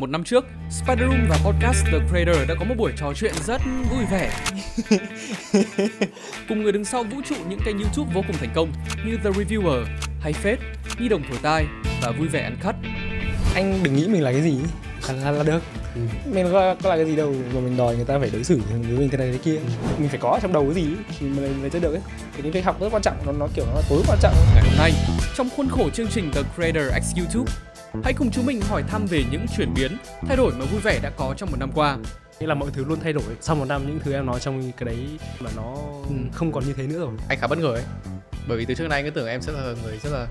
Một năm trước, Spider Room và podcast The Creator đã có một buổi trò chuyện rất vui vẻ Cùng người đứng sau vũ trụ những kênh YouTube vô cùng thành công như The Reviewer, hay Phết, Nhi Đồng Thổi Tai và Vui Vẻ Ăn Khắt Anh đừng nghĩ mình là cái gì, là, là được Ừ. mình có, có là cái gì đâu mà mình đòi người ta phải đối xử với mình thế này thế kia ừ. mình phải có trong đầu cái gì thì mình mới chơi được ấy thì những cái học rất quan trọng nó nó kiểu nó tối quan trọng ngày hôm nay trong khuôn khổ chương trình The Creator X YouTube Hãy cùng chúng mình hỏi thăm về những chuyển biến, thay đổi mà vui vẻ đã có trong một năm qua. Nghĩa là mọi thứ luôn thay đổi. Sau một năm những thứ em nói trong cái đấy mà nó ừ. không còn như thế nữa rồi. Anh khá bất ngờ ấy. Bởi vì từ trước nay anh cứ tưởng em sẽ là người rất là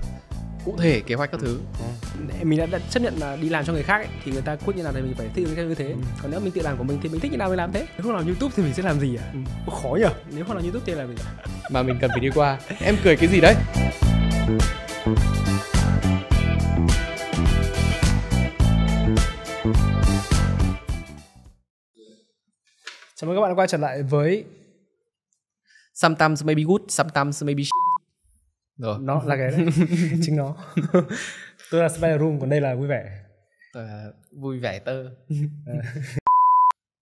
cụ thể kế hoạch các thứ ừ. mình đã, đã chấp nhận là đi làm cho người khác ấy, thì người ta quyết như nào thì mình phải thích theo như thế ừ. còn nếu mình tự làm của mình thì mình thích như nào mình làm thế nếu không làm youtube thì mình sẽ làm gì à ừ. khó nhở nếu không làm youtube thì làm gì mà mình cần phải đi qua em cười cái gì đấy Chào mừng các bạn đã quay trở lại với Sometimes maybe good, sometimes maybe shit. Rồi. Nó là cái đấy. chính nó. tôi là Spider Room còn đây là vui vẻ. Tôi ờ, là vui vẻ tơ.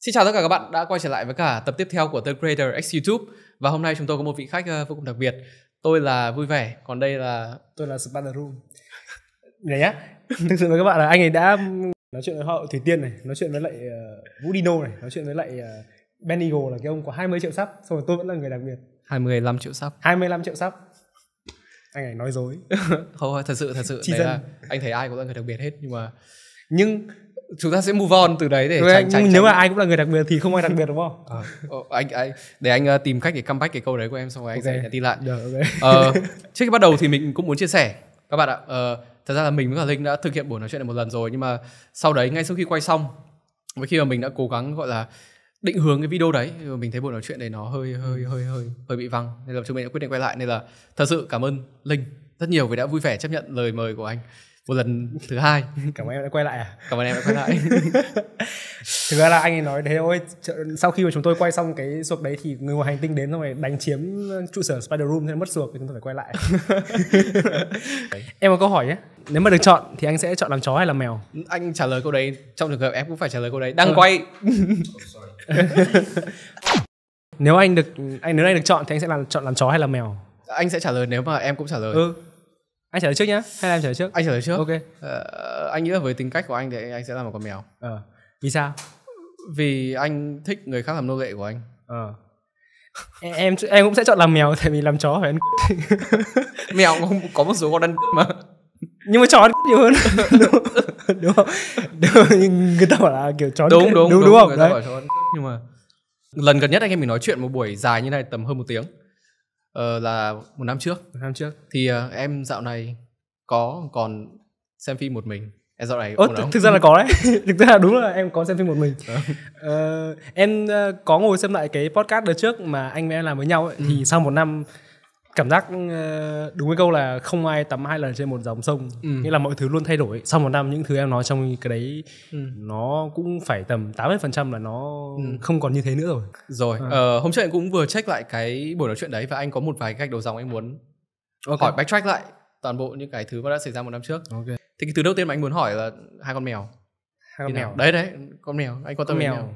Xin chào tất cả các bạn đã quay trở lại với cả tập tiếp theo của The Creator X YouTube và hôm nay chúng tôi có một vị khách ờ, vô cùng đặc biệt. Tôi là vui vẻ, còn đây là tôi là Spider Room. Này nhá, thực sự với các bạn là anh ấy đã nói chuyện với họ Thủy Tiên này, nói chuyện với lại uh, Vũ Dino này, nói chuyện với lại uh, Ben Eagle là cái ông có 20 triệu sắp xong rồi tôi vẫn là người đặc biệt 25 triệu sắp 25 triệu sắp anh ấy nói dối không thật sự thật sự Chỉ đấy là anh thấy ai cũng là người đặc biệt hết nhưng mà nhưng chúng ta sẽ move on từ đấy để Rồi, tránh, tránh, nếu mà ai cũng là người đặc biệt thì không ai đặc biệt đúng không à, ờ, anh, anh để anh uh, tìm cách để comeback cái câu đấy của em xong rồi anh okay. sẽ tin lại yeah, okay. uh, trước khi bắt đầu thì mình cũng muốn chia sẻ các bạn ạ uh, thật ra là mình với cả linh đã thực hiện buổi nói chuyện này một lần rồi nhưng mà sau đấy ngay sau khi quay xong với khi mà mình đã cố gắng gọi là định hướng cái video đấy mình thấy buổi nói chuyện này nó hơi hơi hơi hơi hơi bị văng nên là chúng mình đã quyết định quay lại nên là thật sự cảm ơn linh rất nhiều vì đã vui vẻ chấp nhận lời mời của anh một lần thứ hai cảm ơn em đã quay lại à cảm ơn em đã quay lại thực ra là anh ấy nói thế thôi sau khi mà chúng tôi quay xong cái ruột đấy thì người ngoài hành tinh đến xong rồi đánh chiếm trụ sở spider room nên mất ruột thì chúng tôi phải quay lại em có câu hỏi nhé nếu mà được chọn thì anh sẽ chọn làm chó hay là mèo anh trả lời câu đấy trong trường hợp em cũng phải trả lời câu đấy đang ừ. quay nếu anh được anh nếu anh được chọn thì anh sẽ làm chọn làm chó hay là mèo anh sẽ trả lời nếu mà em cũng trả lời ừ anh trả lời trước nhá hay là em trả lời trước anh trả lời trước ok ờ, anh nghĩ là với tính cách của anh thì anh sẽ làm một con mèo ờ vì sao vì anh thích người khác làm nô lệ của anh ờ em em cũng sẽ chọn làm mèo tại vì làm chó phải ăn mèo cũng có một số con ăn mà nhưng mà chó nhiều hơn đúng, đúng không đúng, người ta bảo là kiểu chó đúng đúng đúng, đúng, đúng không đấy nhưng mà lần gần nhất anh em mình nói chuyện một buổi dài như này tầm hơn một tiếng ờ, là một năm trước một năm trước thì uh, em dạo này có còn xem phim một mình em dạo này Ồ, th- thực ra là có đấy thực ra là đúng là em có xem phim một mình ờ, ờ em uh, có ngồi xem lại cái podcast đợt trước mà anh em làm với nhau ấy, ừ. thì sau một năm cảm giác ờ, đúng với câu là không ai tắm hai lần trên một dòng sông ừ. nghĩa là mọi thứ luôn thay đổi sau một năm những thứ em nói trong cái đấy ừ. nó cũng phải tầm 80% là nó ừ. không còn như thế nữa rồi rồi à. ờ, hôm trước anh cũng vừa check lại cái buổi nói chuyện đấy và anh có một vài gạch đầu dòng anh muốn okay. hỏi backtrack lại toàn bộ những cái thứ mà đã xảy ra một năm trước okay. thì cái thứ đầu tiên mà anh muốn hỏi là hai con mèo hai con mèo đấy đấy con mèo anh quan tâm con mèo. mèo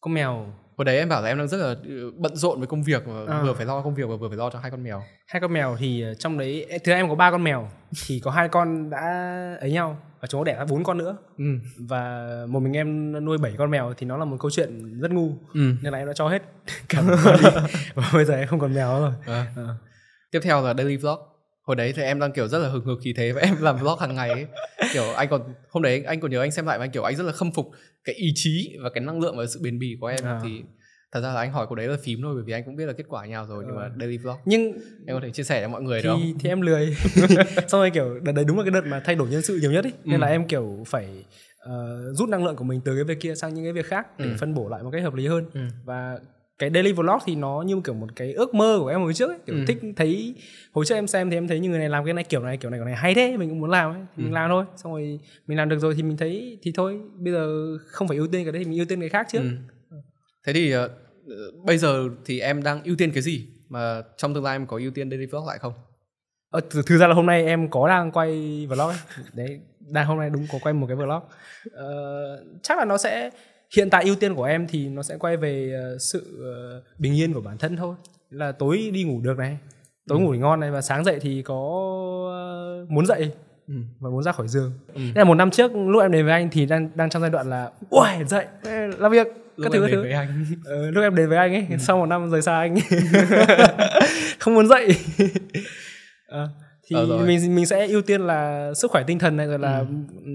con mèo hồi đấy em bảo là em đang rất là ừ, bận rộn với công việc à. vừa phải lo công việc và vừa phải lo cho hai con mèo hai con mèo thì ờ, trong đấy thứ em có ba con mèo thì có hai con đã ấy nhau và chúng nó đẻ ra bốn con nữa ừ. và một mình em nuôi bảy con mèo thì nó là một câu chuyện rất ngu ừ. nên là em đã cho hết cả ừ. và bây giờ em không còn mèo rồi à. À. tiếp theo là daily vlog hồi đấy thì em đang kiểu rất là hừng hực khí thế và em làm vlog hàng ngày ấy. kiểu anh còn hôm đấy anh còn nhớ anh xem lại và anh kiểu anh rất là khâm phục cái ý chí và cái năng lượng và sự bền bỉ của em à. thì thật ra là anh hỏi câu đấy là phím thôi bởi vì anh cũng biết là kết quả nhau rồi nhưng mà ờ. daily vlog nhưng em có thể chia sẻ cho mọi người thì, được không thì em lười xong rồi kiểu đợt đấy đúng là cái đợt mà thay đổi nhân sự nhiều nhất ấy nên ừ. là em kiểu phải uh, rút năng lượng của mình từ cái việc kia sang những cái việc khác để ừ. phân bổ lại một cách hợp lý hơn ừ. và cái daily vlog thì nó như kiểu một cái ước mơ của em hồi trước ấy kiểu ừ. thích thấy hồi trước em xem thì em thấy như người này làm cái này kiểu này kiểu này kiểu này hay thế mình cũng muốn làm ấy thì ừ. mình làm thôi xong rồi mình làm được rồi thì mình thấy thì thôi bây giờ không phải ưu tiên cái đấy thì mình ưu tiên cái khác trước ừ thế thì uh, bây giờ thì em đang ưu tiên cái gì mà trong tương lai em có ưu tiên daily vlog lại không ờ, th- thực ra là hôm nay em có đang quay vlog ấy. đấy đang hôm nay đúng có quay một cái vlog ờ, chắc là nó sẽ hiện tại ưu tiên của em thì nó sẽ quay về ờ, sự ờ, bình yên của bản thân thôi là tối đi ngủ được này tối ừ. ngủ ngon này và sáng dậy thì có muốn dậy Ừ. và muốn ra khỏi giường. Ừ. Nên là một năm trước lúc em đến với anh thì đang đang trong giai đoạn là ui dậy làm việc các thứ các thứ với anh ừ, lúc em đến với anh ấy ừ. sau một năm rời xa anh không muốn dậy à, thì ừ rồi. mình mình sẽ ưu tiên là sức khỏe tinh thần này rồi là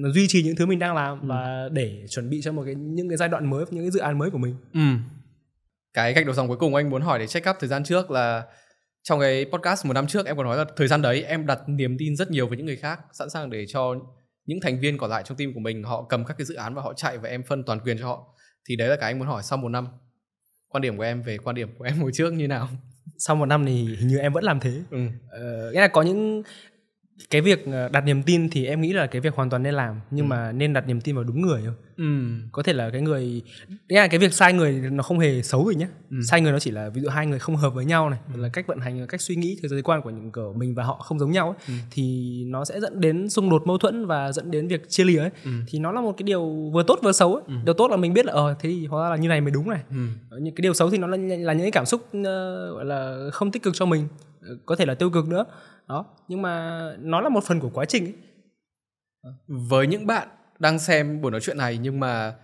ừ. duy trì những thứ mình đang làm ừ. và để chuẩn bị cho một cái những cái giai đoạn mới những cái dự án mới của mình ừ. cái cách đầu dòng cuối cùng anh muốn hỏi để check up thời gian trước là trong cái podcast một năm trước em còn nói là thời gian đấy em đặt niềm tin rất nhiều với những người khác sẵn sàng để cho những thành viên còn lại trong team của mình họ cầm các cái dự án và họ chạy và em phân toàn quyền cho họ thì đấy là cái anh muốn hỏi sau một năm quan điểm của em về quan điểm của em hồi trước như nào sau một năm thì hình như em vẫn làm thế ừ. ờ, nghĩa là có những cái việc ờ, đặt niềm tin thì em nghĩ là cái việc hoàn toàn nên làm nhưng ừ. mà nên đặt niềm tin vào đúng người không? Ừ. Có thể là cái người nghĩa là cái việc sai người nó không hề xấu gì nhé Ừ. Sai người nó chỉ là ví dụ hai người không hợp với nhau này, ừ. là cách vận hành, cách suy nghĩ, thế giới quan của những cỡ mình và họ không giống nhau ấy ừ. thì nó sẽ dẫn đến xung đột mâu thuẫn và dẫn đến việc chia lìa ấy. Ừ. Thì nó là một cái điều vừa tốt vừa xấu ấy. Ừ. Điều tốt là mình biết là ờ thế thì hóa ra là như này mới đúng này. Ừ. Ờ, những cái điều xấu thì nó là, là những cái cảm xúc uh, gọi là không tích cực cho mình, có thể là tiêu cực nữa đó nhưng mà nó là một phần của quá trình ấy. với những bạn đang xem buổi nói chuyện này nhưng mà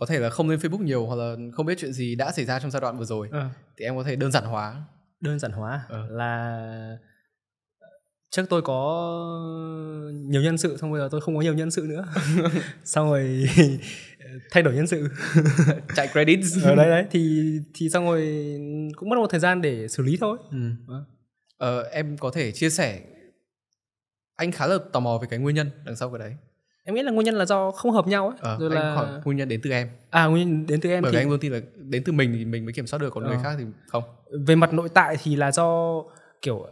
có thể là không lên Facebook nhiều hoặc là không biết chuyện gì đã xảy ra trong giai đoạn vừa rồi ừ. thì em có thể đơn giản hóa đơn giản hóa ừ. là trước tôi có nhiều nhân sự xong bây giờ tôi không có nhiều nhân sự nữa xong rồi thay đổi nhân sự chạy credit ở ờ, đấy đấy thì thì xong rồi cũng mất một thời gian để xử lý thôi ừ. Ờ, em có thể chia sẻ anh khá là tò mò về cái nguyên nhân đằng sau cái đấy em nghĩ là nguyên nhân là do không hợp nhau ấy ờ, rồi anh là hỏi nguyên nhân đến từ em à nguyên nhân đến từ em bởi thì... anh luôn tin là đến từ mình thì mình mới kiểm soát được còn ờ. người khác thì không về mặt nội tại thì là do kiểu uh,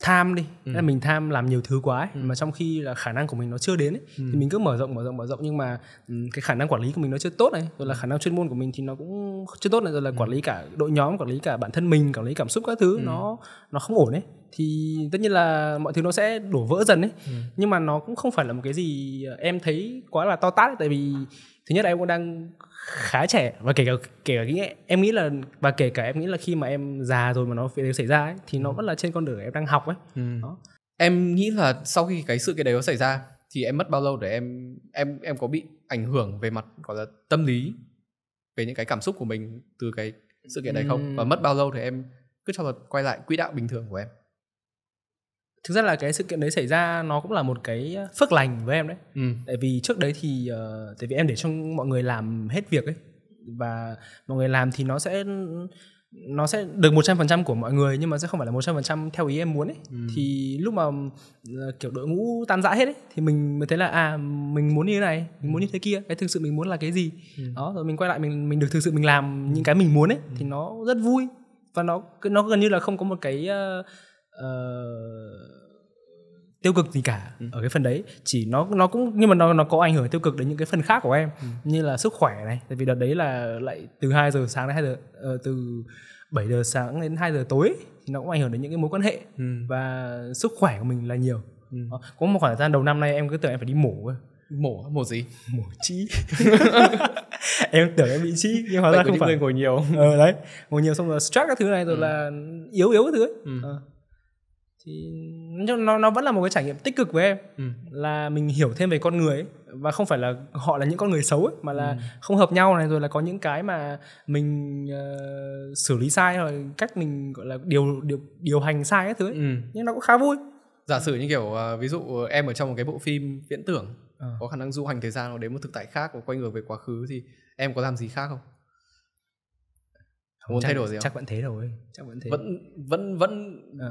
tham đi ừ. là mình tham làm nhiều thứ quá ấy, ừ. mà trong khi là khả năng của mình nó chưa đến ấy, ừ. thì mình cứ mở rộng mở rộng mở rộng nhưng mà um, cái khả năng quản lý của mình nó chưa tốt này rồi là ừ. khả năng chuyên môn của mình thì nó cũng chưa tốt này rồi là ừ. quản lý cả đội nhóm quản lý cả bản thân mình quản lý cảm xúc các thứ ừ. nó nó không ổn ấy thì tất nhiên là mọi thứ nó sẽ đổ vỡ dần ấy ừ. nhưng mà nó cũng không phải là một cái gì ờ, em thấy quá là to tát ấy, tại vì thứ nhất là em cũng đang khá trẻ và kể cả kể cả nghĩ em nghĩ là và kể cả em nghĩ là khi mà em già rồi mà nó việc xảy ra ấy, thì nó ừ. vẫn là trên con đường em đang học ấy ừ. Đó. em nghĩ là sau khi cái sự cái đấy nó xảy ra thì em mất bao lâu để em em em có bị ảnh hưởng về mặt gọi là tâm lý về những cái cảm xúc của mình từ cái sự kiện đấy không ừ. và mất bao lâu thì em cứ cho là quay lại quỹ đạo bình thường của em thực ra là cái sự kiện đấy xảy ra nó cũng là một cái ờ, phước lành với em đấy ừ. tại vì trước đấy thì uh, tại vì em để cho mọi người làm hết việc ấy và mọi người làm thì nó sẽ nó sẽ được một trăm phần trăm của mọi người nhưng mà sẽ không phải là một trăm phần trăm theo ý em muốn ấy. Ừ. Thì lúc mà ờ, kiểu đội ngũ tan rã hết ấy thì mình mới thấy là à mình muốn như thế này, mình muốn như thế kia, cái thực sự mình muốn là cái gì. Ừ. Đó rồi mình quay lại mình mình được thực sự mình làm những cái mình muốn ấy ừ. thì nó rất vui và nó nó gần như là không có một cái uh, tiêu cực gì cả ừ. ở cái phần đấy chỉ nó nó cũng nhưng mà nó nó có ảnh hưởng tiêu cực đến những cái phần khác của em ừ. như là sức khỏe này tại vì đợt đấy là lại từ 2 giờ sáng đến 2 giờ uh, từ 7 giờ sáng đến 2 giờ tối thì nó cũng ảnh hưởng đến những cái mối quan hệ ừ. và sức khỏe của mình là nhiều ừ. Đó. có một khoảng thời gian đầu năm nay em cứ tưởng em phải đi mổ mổ mổ gì mổ chi em tưởng em bị chi nhưng hóa ra không phải ngồi nhiều ờ đấy ngồi nhiều xong rồi stress các thứ này rồi ừ. là yếu yếu các thứ ấy. Ừ. À thì nó nó vẫn là một cái trải nghiệm tích cực với em ừ. là mình hiểu thêm về con người ấy. và không phải là họ là những con người xấu ấy, mà là ừ. không hợp nhau này rồi là có những cái mà mình uh, xử lý sai rồi cách mình gọi là điều điều điều hành sai cái thứ ấy. Ừ. nhưng nó cũng khá vui giả sử như kiểu uh, ví dụ ờ, em ở trong một cái bộ phim viễn tưởng à. có khả năng du hành thời gian đến một thực tại khác và quay ngược về quá khứ thì em có làm gì khác không không, muốn chắc, thay đổi gì không? Chắc vẫn thế rồi, chắc vẫn thế. Vẫn vẫn vẫn à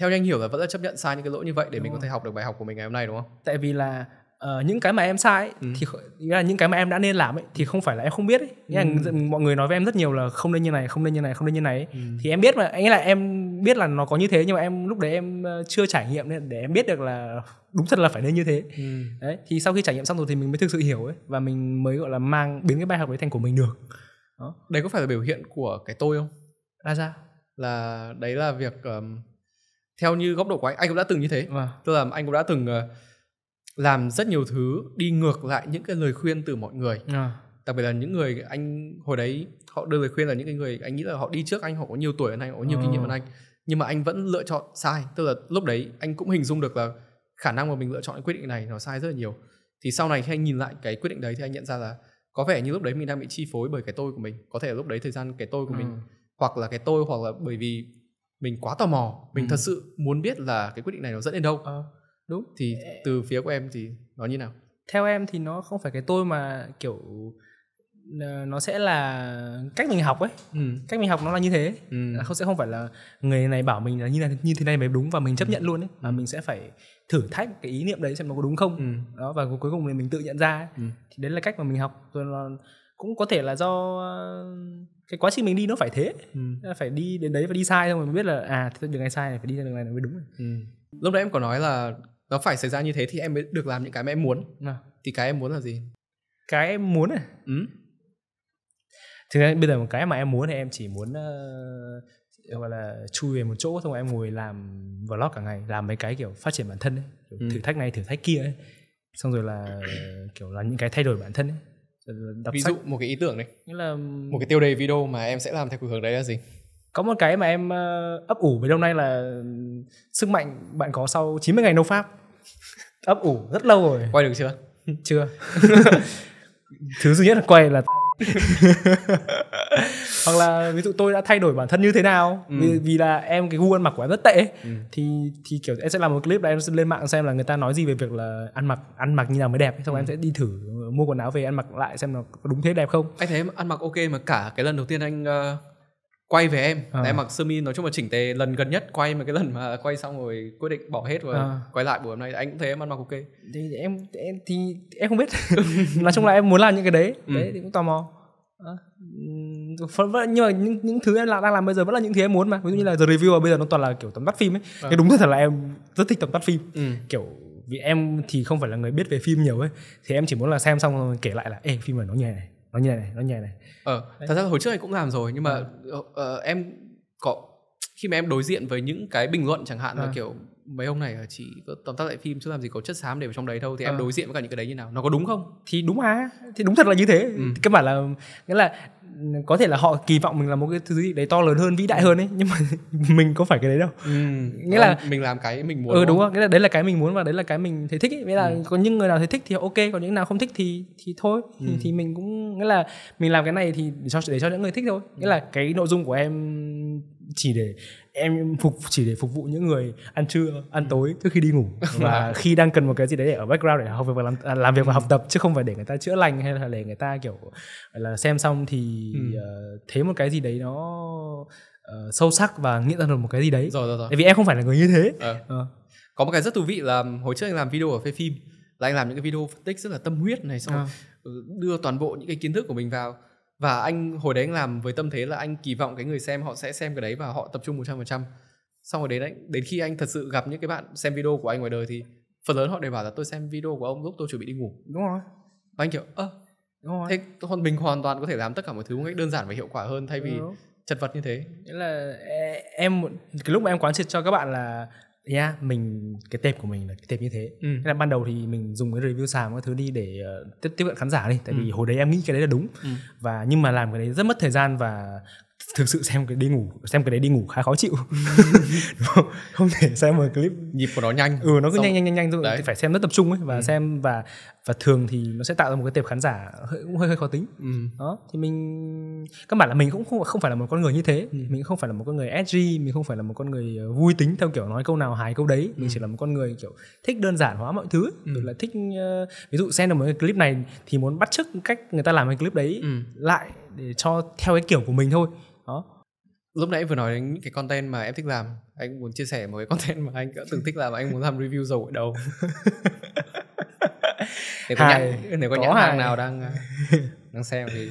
theo như anh hiểu là vẫn là chấp nhận sai những cái lỗi như vậy để đúng mình rồi. có thể học được bài học của mình ngày hôm nay đúng không tại vì là uh, những cái mà em sai ấy, ừ. thì là những cái mà em đã nên làm ấy thì không phải là em không biết ấy. Nghĩa ừ. là mọi người nói với em rất nhiều là không nên như này không nên như này không nên như này Ừ. thì em biết mà nghĩa là em biết là nó có như thế nhưng mà em lúc đấy em ờ, chưa trải nghiệm nên để em biết được là đúng thật là phải nên như thế ừ. đấy thì sau khi trải nghiệm xong rồi thì mình mới thực sự hiểu ấy và mình mới gọi là mang biến cái bài học đấy thành của mình được đó. đấy có phải là biểu hiện của cái tôi không ra ra là đấy là việc um, theo như góc độ của anh anh cũng đã từng như thế à. tức là anh cũng đã từng ờ, làm rất nhiều thứ đi ngược lại những cái lời khuyên từ mọi người à. đặc biệt là những người anh hồi đấy họ đưa lời khuyên là những cái người anh nghĩ là họ đi trước anh họ có nhiều tuổi hơn anh họ có nhiều à. kinh nghiệm hơn ờ. anh nhưng mà anh vẫn lựa chọn sai tức là lúc đấy anh cũng hình dung được là khả năng mà mình lựa chọn cái quyết định này nó sai rất là nhiều thì sau này khi anh nhìn lại cái quyết định đấy thì anh nhận ra là có vẻ như lúc đấy mình đang bị chi phối bởi cái tôi của mình có thể lúc đấy thời gian cái tôi của ừ. mình hoặc là cái tôi hoặc là bởi vì mình quá tò mò mình ừ. thật sự muốn biết là cái quyết định này nó dẫn đến đâu ờ. đúng thì từ phía của em thì nó như nào theo em thì nó không phải cái tôi mà kiểu nó sẽ là cách mình học ấy ừ. cách mình học nó là như thế ừ. không sẽ không phải là người này bảo mình là như này như thế này mới đúng và mình chấp nhận luôn ấy mà ừ. mình sẽ phải thử thách cái ý niệm đấy xem nó có đúng không ừ. đó và cuối cùng thì mình tự nhận ra ấy. Ừ. thì đấy là cách mà mình học rồi là cũng có thể là do cái quá trình mình đi nó phải thế ừ. phải đi đến đấy và đi sai xong rồi mới biết là à đường này sai này phải đi ra đường này mới đúng ừ. lúc đấy em có nói là nó phải xảy ra như thế thì em mới được làm những cái mà em muốn à. thì cái em muốn là gì cái em muốn à ừ. thực ra bây giờ một cái mà em muốn thì em chỉ muốn uh, gọi là chui về một chỗ xong rồi em ngồi làm vlog cả ngày làm mấy cái kiểu phát triển bản thân ấy. Kiểu ừ. thử thách này thử thách kia ấy. xong rồi là kiểu là những cái thay đổi bản thân ấy Ờ, đọc ví sách. dụ một cái ý tưởng này nghĩa là một cái tiêu đề video mà em sẽ làm theo hướng đấy là gì có một cái mà em uh, ấp ủ mấy lâu nay là ừ, sức mạnh bạn có sau 90 ngày nấu pháp ấp ủ rất lâu rồi quay được chưa chưa thứ duy nhất là quay là hoặc là ví dụ tôi đã thay đổi bản thân như thế nào ừ. vì, vì là em cái gu ăn mặc của em rất tệ ừ. thì thì kiểu em sẽ làm một clip là em sẽ lên mạng xem là người ta nói gì về việc là ăn mặc ăn mặc như nào mới đẹp xong ừ. em sẽ đi thử mua quần áo về ăn mặc lại xem nó đúng thế đẹp không anh thấy ăn mặc ok mà cả cái lần đầu tiên anh uh, quay về em à. em mặc sơ mi nói chung là chỉnh tề lần gần nhất quay mà cái lần mà quay xong rồi quyết định bỏ hết rồi à. quay lại buổi hôm nay anh cũng thấy em ăn mặc ok thì em, em thì em không biết nói chung là em muốn làm những cái đấy ừ. đấy thì cũng tò mò à, Vâng, vâng, nhưng mà những những thứ em đang làm bây giờ vẫn là những thứ em muốn mà ví dụ như là the review bây giờ nó toàn là kiểu tóm tắt phim ấy à. cái đúng thật là em rất thích tóm tắt phim ừ. kiểu vì em thì không phải là người biết về phim nhiều ấy thì em chỉ muốn là xem xong rồi kể lại là ê phim này nó nhẹ này, nó nhẹ này, nó nhẹ này, ờ thật ra hồi trước này cũng làm rồi nhưng mà ừ. uh, em có khi mà em đối diện với những cái bình luận chẳng hạn à. là kiểu mấy ông này chỉ tóm tắt lại phim chứ làm gì có chất xám để vào trong đấy đâu thì à. em ờ. đối diện với cả những cái đấy như nào nó có đúng không thì đúng à thì đúng thật là như thế ừ. cơ bản là nghĩa là ừ, có thể là họ kỳ vọng mình là một cái thứ gì đấy to lớn hơn vĩ đại hơn ấy nhưng mà mình có phải cái đấy đâu ừ. nghĩa là ờ, mình làm cái mình muốn ừ đúng không? không nghĩa là đấy là cái mình muốn và đấy là cái mình thấy thích ấy nghĩa là ừ. có những người nào thấy thích thì ok còn những nào không thích thì thì thôi ừ. thì, thì mình cũng nghĩa là mình làm cái này thì để cho để cho những người thích thôi nghĩa ừ. là cái nội dung của em chỉ để em phục chỉ để phục vụ những người ăn trưa ăn ừ. tối trước khi đi ngủ và khi đang cần một cái gì đấy để ở background để học việc và làm, à, làm việc và học tập chứ không phải để người ta chữa lành hay là để người ta kiểu là xem xong thì ừ. Ờ, thấy một cái gì đấy nó uh, sâu sắc và nghĩ ra được một cái gì đấy rồi rồi rồi tại vì em không phải là người như thế à. À. có một cái rất thú vị là hồi trước anh làm video ở phê phim là anh làm những cái video phân tích rất là tâm huyết này xong à. đưa toàn bộ những cái kiến thức của mình vào và anh hồi đấy anh làm với tâm thế là anh kỳ vọng cái người xem họ sẽ xem cái đấy và họ tập trung 100% xong rồi đến anh, đến khi anh thật sự gặp những cái bạn xem video của anh ngoài đời thì phần lớn họ đều bảo là tôi xem video của ông lúc tôi chuẩn bị đi ngủ đúng rồi và anh kiểu ơ đúng rồi thế hoàn mình hoàn toàn có thể làm tất cả mọi thứ một cách đơn giản và hiệu quả hơn thay vì chật vật như thế nghĩa là e, em cái lúc mà em quán triệt cho các bạn là yeah, mình cái tệp của mình là cái tệp như thế ừ. là ban đầu thì mình dùng cái review sàn các thứ đi để uh, tiếp tiếp cận khán giả đi tại ừ. vì hồi đấy em nghĩ cái đấy là đúng ừ. và nhưng mà làm cái đấy rất mất thời gian và thực sự xem cái đi ngủ xem cái đấy đi ngủ khá khó chịu không thể xem một clip nhịp của nó nhanh ừ nó cứ Xong. nhanh nhanh nhanh nhanh rồi đấy. phải xem rất tập trung ấy và ừ. xem và và thường thì nó sẽ tạo ra một cái tệp khán giả hơi, cũng hơi hơi khó tính ừ. đó thì mình các bạn là mình cũng không không phải là một con người như thế ừ. mình không phải là một con người edgy mình không phải là một con người ờ, vui tính theo kiểu nói câu nào hài câu đấy mình ừ. chỉ là một con người kiểu thích đơn giản hóa mọi thứ ấy. ừ. là thích ờ, ví dụ xem được một cái clip này thì muốn bắt chước cách người ta làm cái clip đấy ừ. lại để cho theo cái kiểu của mình thôi đó lúc nãy vừa nói đến những cái content mà em thích làm anh muốn chia sẻ một cái content mà anh đã từng thích làm anh muốn làm review dầu ở đâu nếu có nhãn, nếu có, có nhãn hàng nào đang ờ, đang xem thì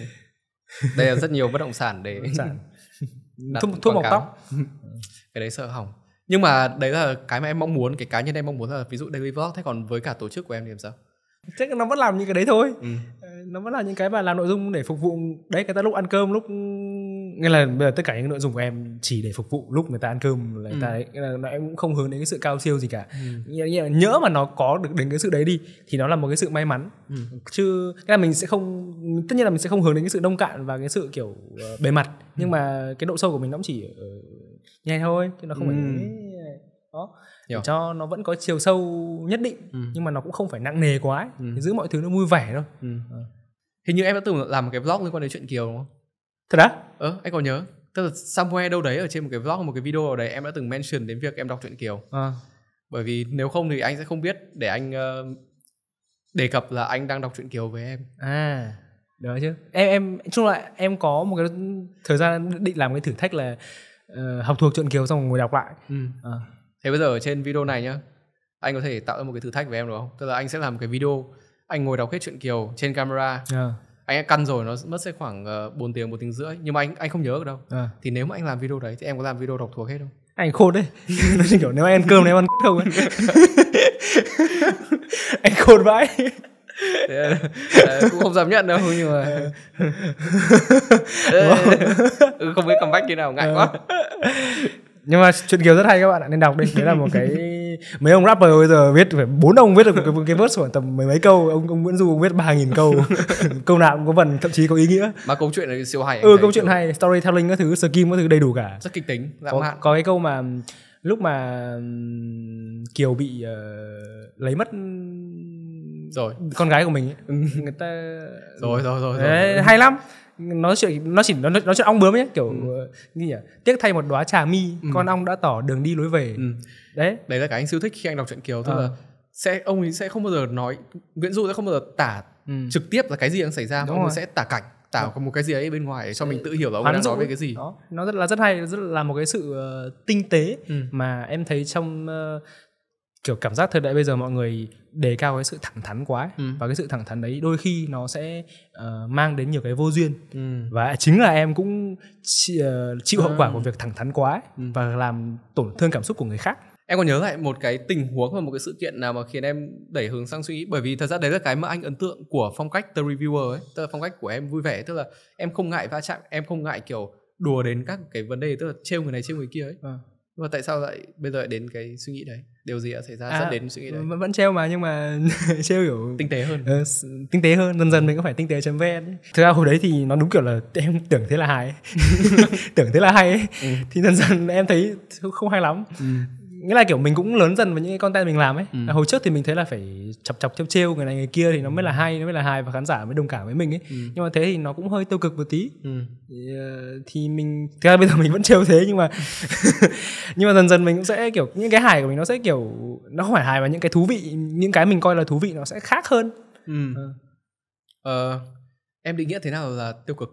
đây là rất nhiều bất động sản để bất động sản. thuốc tóc cái đấy sợ hỏng nhưng mà đấy là cái mà em mong muốn cái cá nhân em mong muốn là ví dụ daily vlog thế còn với cả tổ chức của em thì làm sao chắc nó vẫn làm những cái đấy thôi ừ. nó vẫn là những cái mà làm nội dung để phục vụ đấy cái ta lúc ăn cơm lúc nghĩa là bây giờ tất cả những nội dung của em chỉ để phục vụ lúc người ta ăn cơm là người ừ. ta ấy, là, là em cũng không hướng đến cái sự cao siêu gì cả ừ. nghĩa là nhỡ mà nó có được đến cái sự đấy đi thì nó là một cái sự may mắn ừ. chứ nghĩa là mình sẽ không tất nhiên là mình sẽ không hướng đến cái sự đông cạn và cái sự kiểu uh, bề mặt ừ. nhưng mà cái độ sâu của mình nó cũng chỉ uh, nhẹ thôi chứ nó không ừ. phải đó Hiểu. cho nó vẫn có chiều sâu nhất định ừ. nhưng mà nó cũng không phải nặng nề quá ấy. Ừ. giữ mọi thứ nó vui vẻ thôi ừ. Ờ. hình như em đã từng làm một cái vlog liên quan đến chuyện kiều đúng không thật á ờ anh còn nhớ tức là somewhere đâu đấy ở trên một cái vlog một cái video ở đấy em đã từng mention đến việc em đọc truyện kiều à. bởi vì nếu không thì anh sẽ không biết để anh uh, đề cập là anh đang đọc truyện kiều với em à đó chứ em em chung là em có một cái thời gian định làm cái thử thách là uh, học thuộc truyện kiều xong rồi ngồi đọc lại ừ. à. thế bây giờ ở trên video này nhá anh có thể tạo ra một cái thử thách với em đúng không tức là anh sẽ làm một cái video anh ngồi đọc hết truyện kiều trên camera yeah. À anh đã căn rồi nó mất sẽ khoảng 4 ờ, tiếng một tiếng rưỡi nhưng mà anh anh không nhớ được đâu à. thì nếu mà anh làm video đấy thì em có làm video đọc thuộc hết không anh khôn đấy nó kiểu nếu ăn cơm nếu ăn không ấy. anh khôn vãi là, cũng không dám nhận đâu nhưng mà ờ. ừ, không biết comeback như nào ngại ờ. quá nhưng mà chuyện kiều rất hay các bạn ạ nên đọc đi đấy là một cái mấy ông rapper bây giờ viết phải bốn ông viết được cái, cái verse khoảng tầm mấy mấy câu ông ông Nguyễn Du ông viết ba nghìn câu câu nào cũng có phần thậm chí có ý nghĩa mà câu chuyện này siêu hay ừ câu chuyện kiểu... hay storytelling các thứ skin các thứ đầy đủ cả rất kịch tính có, mạn có cái câu mà lúc mà Kiều bị uh, lấy mất rồi con gái của mình ấy. Ừ. người ta rồi rồi rồi, rồi. Đấy, hay lắm nó chuyện nó chỉ nó nó chuyện ong bướm nhé kiểu ừ. như nhỉ tiếc thay một đóa trà mi ừ. con ong đã tỏ đường đi lối về ừ. đấy đấy là cái anh siêu thích khi anh đọc truyện kiều thôi à. Ờ. là sẽ ông ấy sẽ không bao giờ nói Nguyễn Du sẽ không bao giờ tả ừ. trực tiếp là cái gì đang xảy ra mà ông ấy sẽ tả cảnh tả ừ. một cái gì ấy bên ngoài cho mình tự hiểu là ông ấy đang nói về cái gì đó. nó rất là rất hay rất là một cái sự uh, tinh tế ừ. mà em thấy trong uh, kiểu cảm giác thời đại bây giờ mọi người đề cao cái sự thẳng thắn quá ấy. Ừ. và cái sự thẳng thắn đấy đôi khi nó sẽ uh, mang đến nhiều cái vô duyên ừ. và chính là em cũng chi, uh, chịu hậu quả à. của việc thẳng thắn quá ấy, ừ. và làm tổn thương cảm xúc của người khác em còn nhớ lại một cái tình huống và một cái sự kiện nào mà khiến em đẩy hướng sang suy nghĩ bởi vì thật ra đấy là cái mà anh ấn tượng của phong cách the reviewer ấy tức là phong cách của em vui vẻ tức là em không ngại va chạm em không ngại kiểu đùa đến các cái vấn đề tức là trêu người này trêu người kia ấy à và tại sao lại bây giờ lại đến cái suy nghĩ đấy điều gì đã xảy ra à, dẫn đến suy nghĩ đấy vẫn treo mà nhưng mà treo kiểu tinh tế hơn uh, tinh tế hơn dần dần mình cũng phải tinh tế chấm vn thực ra hồi đấy thì nó đúng kiểu là em tưởng thế là hài tưởng thế là hay Ừ. thì dần dần em thấy không hay lắm ừ nghĩa là kiểu mình cũng lớn dần với những cái content mình làm ấy ừ. hồi trước thì mình thấy là phải chọc chọc trêu trêu người này người kia thì nó mới là hay nó mới là hài và khán giả mới đồng cảm với mình ấy ừ. nhưng mà thế thì nó cũng hơi tiêu cực một tí ừ. thì, uh, thì mình thực ra bây giờ mình vẫn trêu thế nhưng mà nhưng mà dần dần mình cũng sẽ kiểu những cái hài của mình nó sẽ kiểu nó không phải hài mà những cái thú vị những cái mình coi là thú vị nó sẽ khác hơn ừ. uh. Ờ, em định nghĩa thế nào là tiêu cực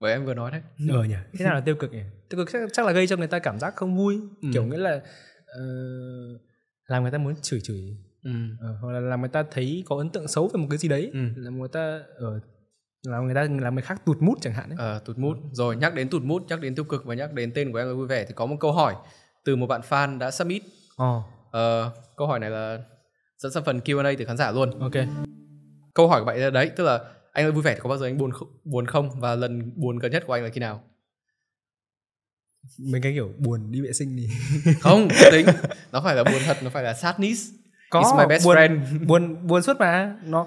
bởi em vừa nói đấy ờ nhỉ thế nào là tiêu cực nhỉ tiêu cực chắc, chắc là gây cho người ta cảm giác không vui ừ. kiểu nghĩa là uh, làm người ta muốn chửi chửi ừ. uh, hoặc là làm người ta thấy có ấn tượng xấu về một cái gì đấy ừ. làm người ta ở ờ, uh, làm người ta làm người khác tụt mút chẳng hạn đấy. Ờ, tụt mút. Ừ. Rồi nhắc đến tụt mút, nhắc đến tiêu cực và nhắc đến tên của em là vui vẻ thì có một câu hỏi từ một bạn fan đã submit. Ờ. ờ câu hỏi này là dẫn sang phần Q&A từ khán giả luôn. Ok. Câu hỏi của bạn đấy tức là anh ơi vui vẻ có bao giờ anh buồn không, buồn không và lần buồn gần nhất của anh là khi nào mình cái kiểu buồn đi vệ sinh thì không tính nó phải là buồn thật nó phải là sadness có It's my best buồn, friend. buồn buồn suốt mà nó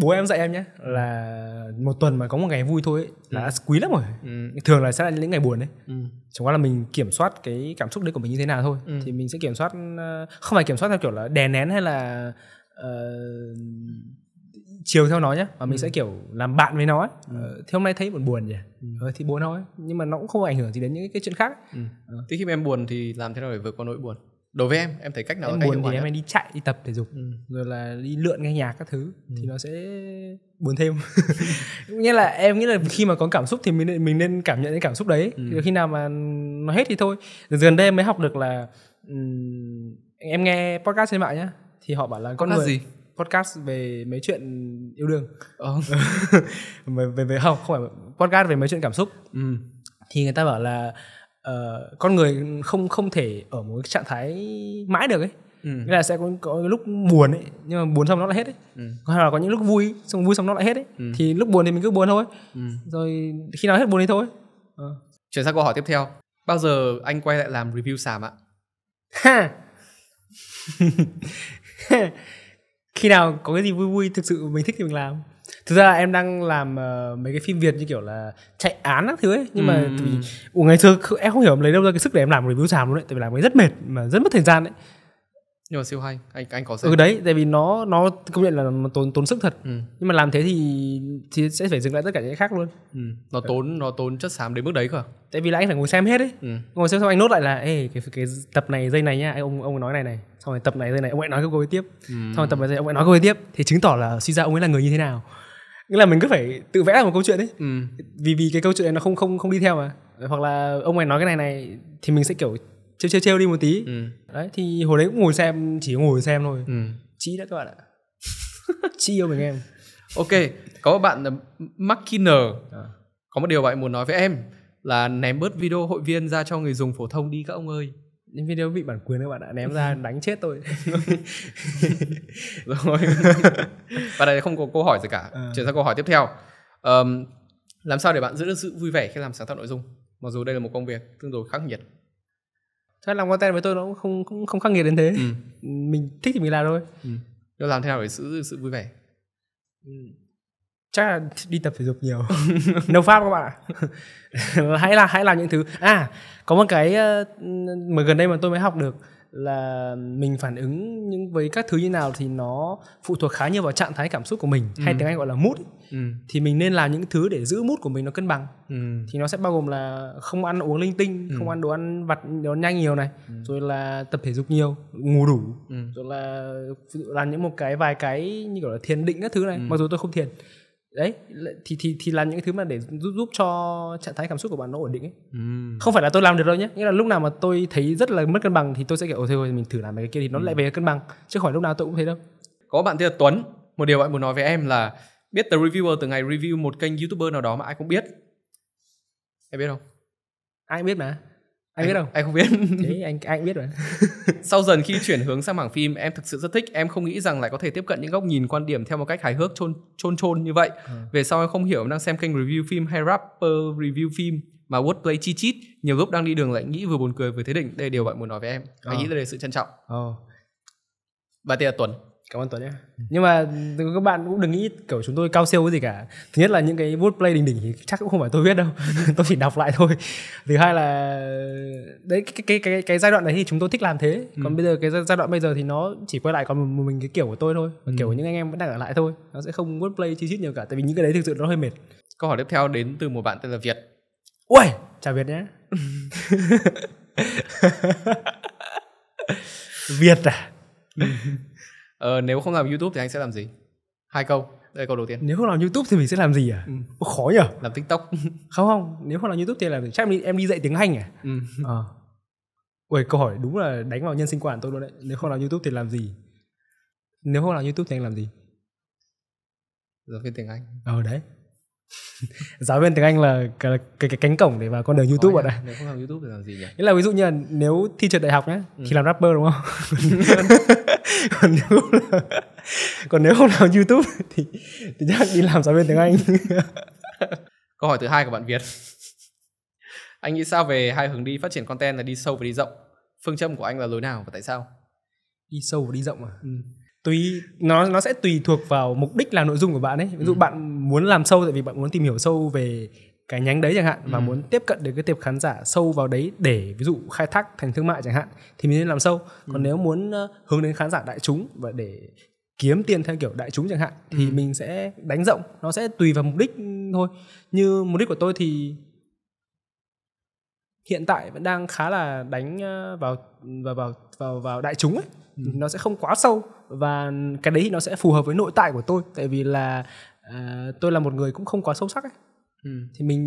bố em dạy em nhé ừ. là một tuần mà có một ngày vui thôi ấy, là ừ. quý lắm rồi ừ. thường là sẽ là những ngày buồn đấy ừ. chẳng qua là mình kiểm soát cái cảm xúc đấy của mình như thế nào thôi ừ. thì mình sẽ kiểm soát ờ, không phải kiểm soát theo kiểu là đè nén hay là uh, chiều theo nó nhé và mình ừ. sẽ kiểu làm bạn với nó ấy. Ừ. Ờ, hôm nay thấy buồn buồn nhỉ ừ. Ờ, thì buồn thôi nhưng mà nó cũng không ảnh hưởng gì đến những cái chuyện khác ấy. ừ. Ờ. thế khi mà em buồn thì làm thế nào để vượt qua nỗi buồn đối với em em thấy cách nào em buồn thì em đi chạy đi tập thể dục ừ. rồi là đi lượn nghe nhạc các thứ ừ. thì nó sẽ buồn thêm nghĩa là em nghĩ là khi mà có cảm xúc thì mình mình nên cảm nhận cái cảm xúc đấy ừ. khi nào mà nó hết thì thôi rồi gần đây em mới học được là um, em nghe podcast trên mạng nhá thì họ bảo là con podcast người gì podcast về mấy chuyện yêu đương ờ. về, về về không không phải podcast về mấy chuyện cảm xúc ừ. thì người ta bảo là uh, con người không không thể ở một cái trạng thái mãi được ấy ừ. nghĩa là sẽ có có lúc buồn ấy nhưng mà buồn xong nó lại hết ấy ừ. hoặc là có những lúc vui xong vui xong nó lại hết ấy ừ. thì lúc buồn thì mình cứ buồn thôi ừ. rồi khi nào hết buồn thì thôi à. chuyển sang câu hỏi tiếp theo bao giờ anh quay lại làm review sàm ạ khi nào có cái gì vui vui thực sự mình thích thì mình làm thực ra là em đang làm uh, mấy cái phim việt như kiểu là chạy án các thứ ấy nhưng ừ. mà vì, ừ. ngày xưa em không hiểu em lấy đâu ra cái sức để em làm review sàm luôn đấy tại vì làm cái rất mệt mà rất mất thời gian đấy nhưng mà siêu hay anh anh có xem ừ đấy tại vì nó nó công nhận là tốn tốn sức thật ừ. nhưng mà làm thế thì thì sẽ phải dừng lại tất cả những cái khác luôn ừ. nó tốn ừ. nó tốn chất xám đến mức đấy cơ tại vì là anh phải ngồi xem hết ấy ừ. ngồi xem xong anh nốt lại là ê cái cái tập này dây này nhá anh ông ông nói này này xong rồi tập này dây này ông ấy nói câu ấy tiếp ừ. xong rồi tập này dây ông ấy nói câu ấy tiếp thì chứng tỏ là suy ra ông ấy là người như thế nào nghĩa là mình cứ phải tự vẽ ra một câu chuyện đấy ừ. vì vì cái câu chuyện này nó không không không đi theo mà hoặc là ông ấy nói cái này này thì mình sẽ kiểu trêu trêu trêu đi một tí ừ. đấy thì hồi đấy cũng ngồi xem chỉ ngồi xem thôi ừ. chị đã các bạn ạ chị yêu mình em ok có một bạn là Markiner à. có một điều bạn muốn nói với em là ném bớt video hội viên ra cho người dùng phổ thông đi các ông ơi những video bị bản quyền các bạn đã ném ra ừ. đánh chết tôi rồi và đây không có câu hỏi gì cả à. chuyển sang câu hỏi tiếp theo um, làm sao để bạn giữ được sự vui vẻ khi làm sáng tạo nội dung mặc dù đây là một công việc tương đối khắc nghiệt các làm content với tôi nó cũng không cũng không khắc nghiệt đến thế ừ. mình thích thì mình làm thôi ừ. làm thế nào để giữ sự vui vẻ ừ. chắc là đi tập thể dục nhiều nấu pháp các bạn ạ hãy là hãy làm những thứ à có một cái ờ, mà gần đây mà tôi mới học được là mình phản ứng những với các thứ như nào thì nó phụ thuộc khá nhiều vào trạng thái cảm xúc của mình ừ. hay tiếng anh gọi là mood ừ. thì mình nên làm những thứ để giữ mood của mình nó cân bằng ừ. thì nó sẽ bao gồm là không ăn uống linh tinh ừ. không ăn đồ ăn vặt đồ nhanh nhiều này ừ. rồi là tập thể dục nhiều ngủ đủ ừ. rồi là làm những một cái vài cái như gọi là thiền định các thứ này ừ. mặc dù tôi không thiền đấy thì thì thì làm những thứ mà để giúp giúp cho trạng thái cảm xúc của bạn nó ổn định ấy. Ừ. không phải là tôi làm được đâu nhé nghĩa là lúc nào mà tôi thấy rất là mất cân bằng thì tôi sẽ kiểu thôi mình thử làm cái kia thì nó ừ. lại về cân bằng chứ khỏi lúc nào tôi cũng thấy đâu có bạn tên là Tuấn một điều bạn muốn nói với em là biết từ reviewer từ ngày review một kênh youtuber nào đó mà ai cũng biết em biết không ai biết mà anh biết không anh không biết Đấy, anh anh biết rồi sau dần khi chuyển hướng sang mảng phim em thực sự rất thích em không nghĩ rằng lại có thể tiếp cận những góc nhìn quan điểm theo một cách hài hước chôn chôn chôn như vậy ừ. về sau em không hiểu em đang xem kênh review phim hay rapper review phim mà wordplay chi chít nhiều lúc đang đi đường lại nghĩ vừa buồn cười vừa thế định đây là điều bạn muốn nói với em ừ. anh ờ. nghĩ đây là sự trân trọng ừ. bà tên là tuấn cảm ơn tuấn nhé ừ. nhưng mà các bạn cũng đừng nghĩ kiểu chúng tôi cao siêu cái gì cả thứ nhất là những cái bút play đỉnh đỉnh thì chắc cũng không phải tôi viết đâu tôi chỉ đọc lại thôi thứ hai là đấy cái cái cái cái giai đoạn đấy thì chúng tôi thích làm thế ừ. còn bây giờ cái giai đoạn bây giờ thì nó chỉ quay lại còn một mình cái kiểu của tôi thôi ừ. kiểu những anh em vẫn đang ở lại thôi nó sẽ không bút play chi tiết nhiều cả tại vì những cái đấy thực sự nó hơi mệt câu hỏi tiếp theo đến từ một bạn tên là việt ui chào việt nhé việt à ừ ờ, nếu không làm youtube thì anh sẽ làm gì hai câu đây câu đầu tiên nếu không làm youtube thì mình sẽ làm gì à ừ. khó nhở làm tiktok không không nếu không làm youtube thì làm gì? chắc em đi em đi dạy tiếng anh à ừ. à. Ờ. Ui, câu hỏi đúng là đánh vào nhân sinh quan tôi luôn đấy nếu không làm youtube thì làm gì nếu không làm youtube thì anh làm gì giáo viên tiếng anh ờ đấy giáo viên tiếng anh là cái, cái, cái cánh cổng để vào con đường youtube rồi ạ nếu không làm youtube thì làm gì nhỉ nghĩa là ví dụ như là nếu thi trượt đại học nhé ừ. thì làm rapper đúng không còn nếu không là, còn nếu không làm youtube thì, thì chắc đi làm giáo viên tiếng anh câu hỏi thứ hai của bạn việt anh nghĩ sao về hai hướng đi phát triển content là đi sâu và đi rộng phương châm của anh là lối nào và tại sao đi sâu và đi rộng à ừ. tùy nó nó sẽ tùy thuộc vào mục đích làm nội dung của bạn ấy ví dụ ừ. bạn muốn làm sâu tại vì bạn muốn tìm hiểu sâu về cái nhánh đấy chẳng hạn và ừ. muốn tiếp cận được cái tiệp khán giả sâu vào đấy để ví dụ khai thác thành thương mại chẳng hạn thì mình nên làm sâu còn ừ. nếu muốn hướng đến khán giả đại chúng và để kiếm tiền theo kiểu đại chúng chẳng hạn thì ừ. mình sẽ đánh rộng nó sẽ tùy vào mục đích thôi như mục đích của tôi thì hiện tại vẫn đang khá là đánh vào vào vào vào, vào đại chúng ấy ừ. nó sẽ không quá sâu và cái đấy thì nó sẽ phù hợp với nội tại của tôi tại vì là uh, tôi là một người cũng không quá sâu sắc ấy Ừ, thì mình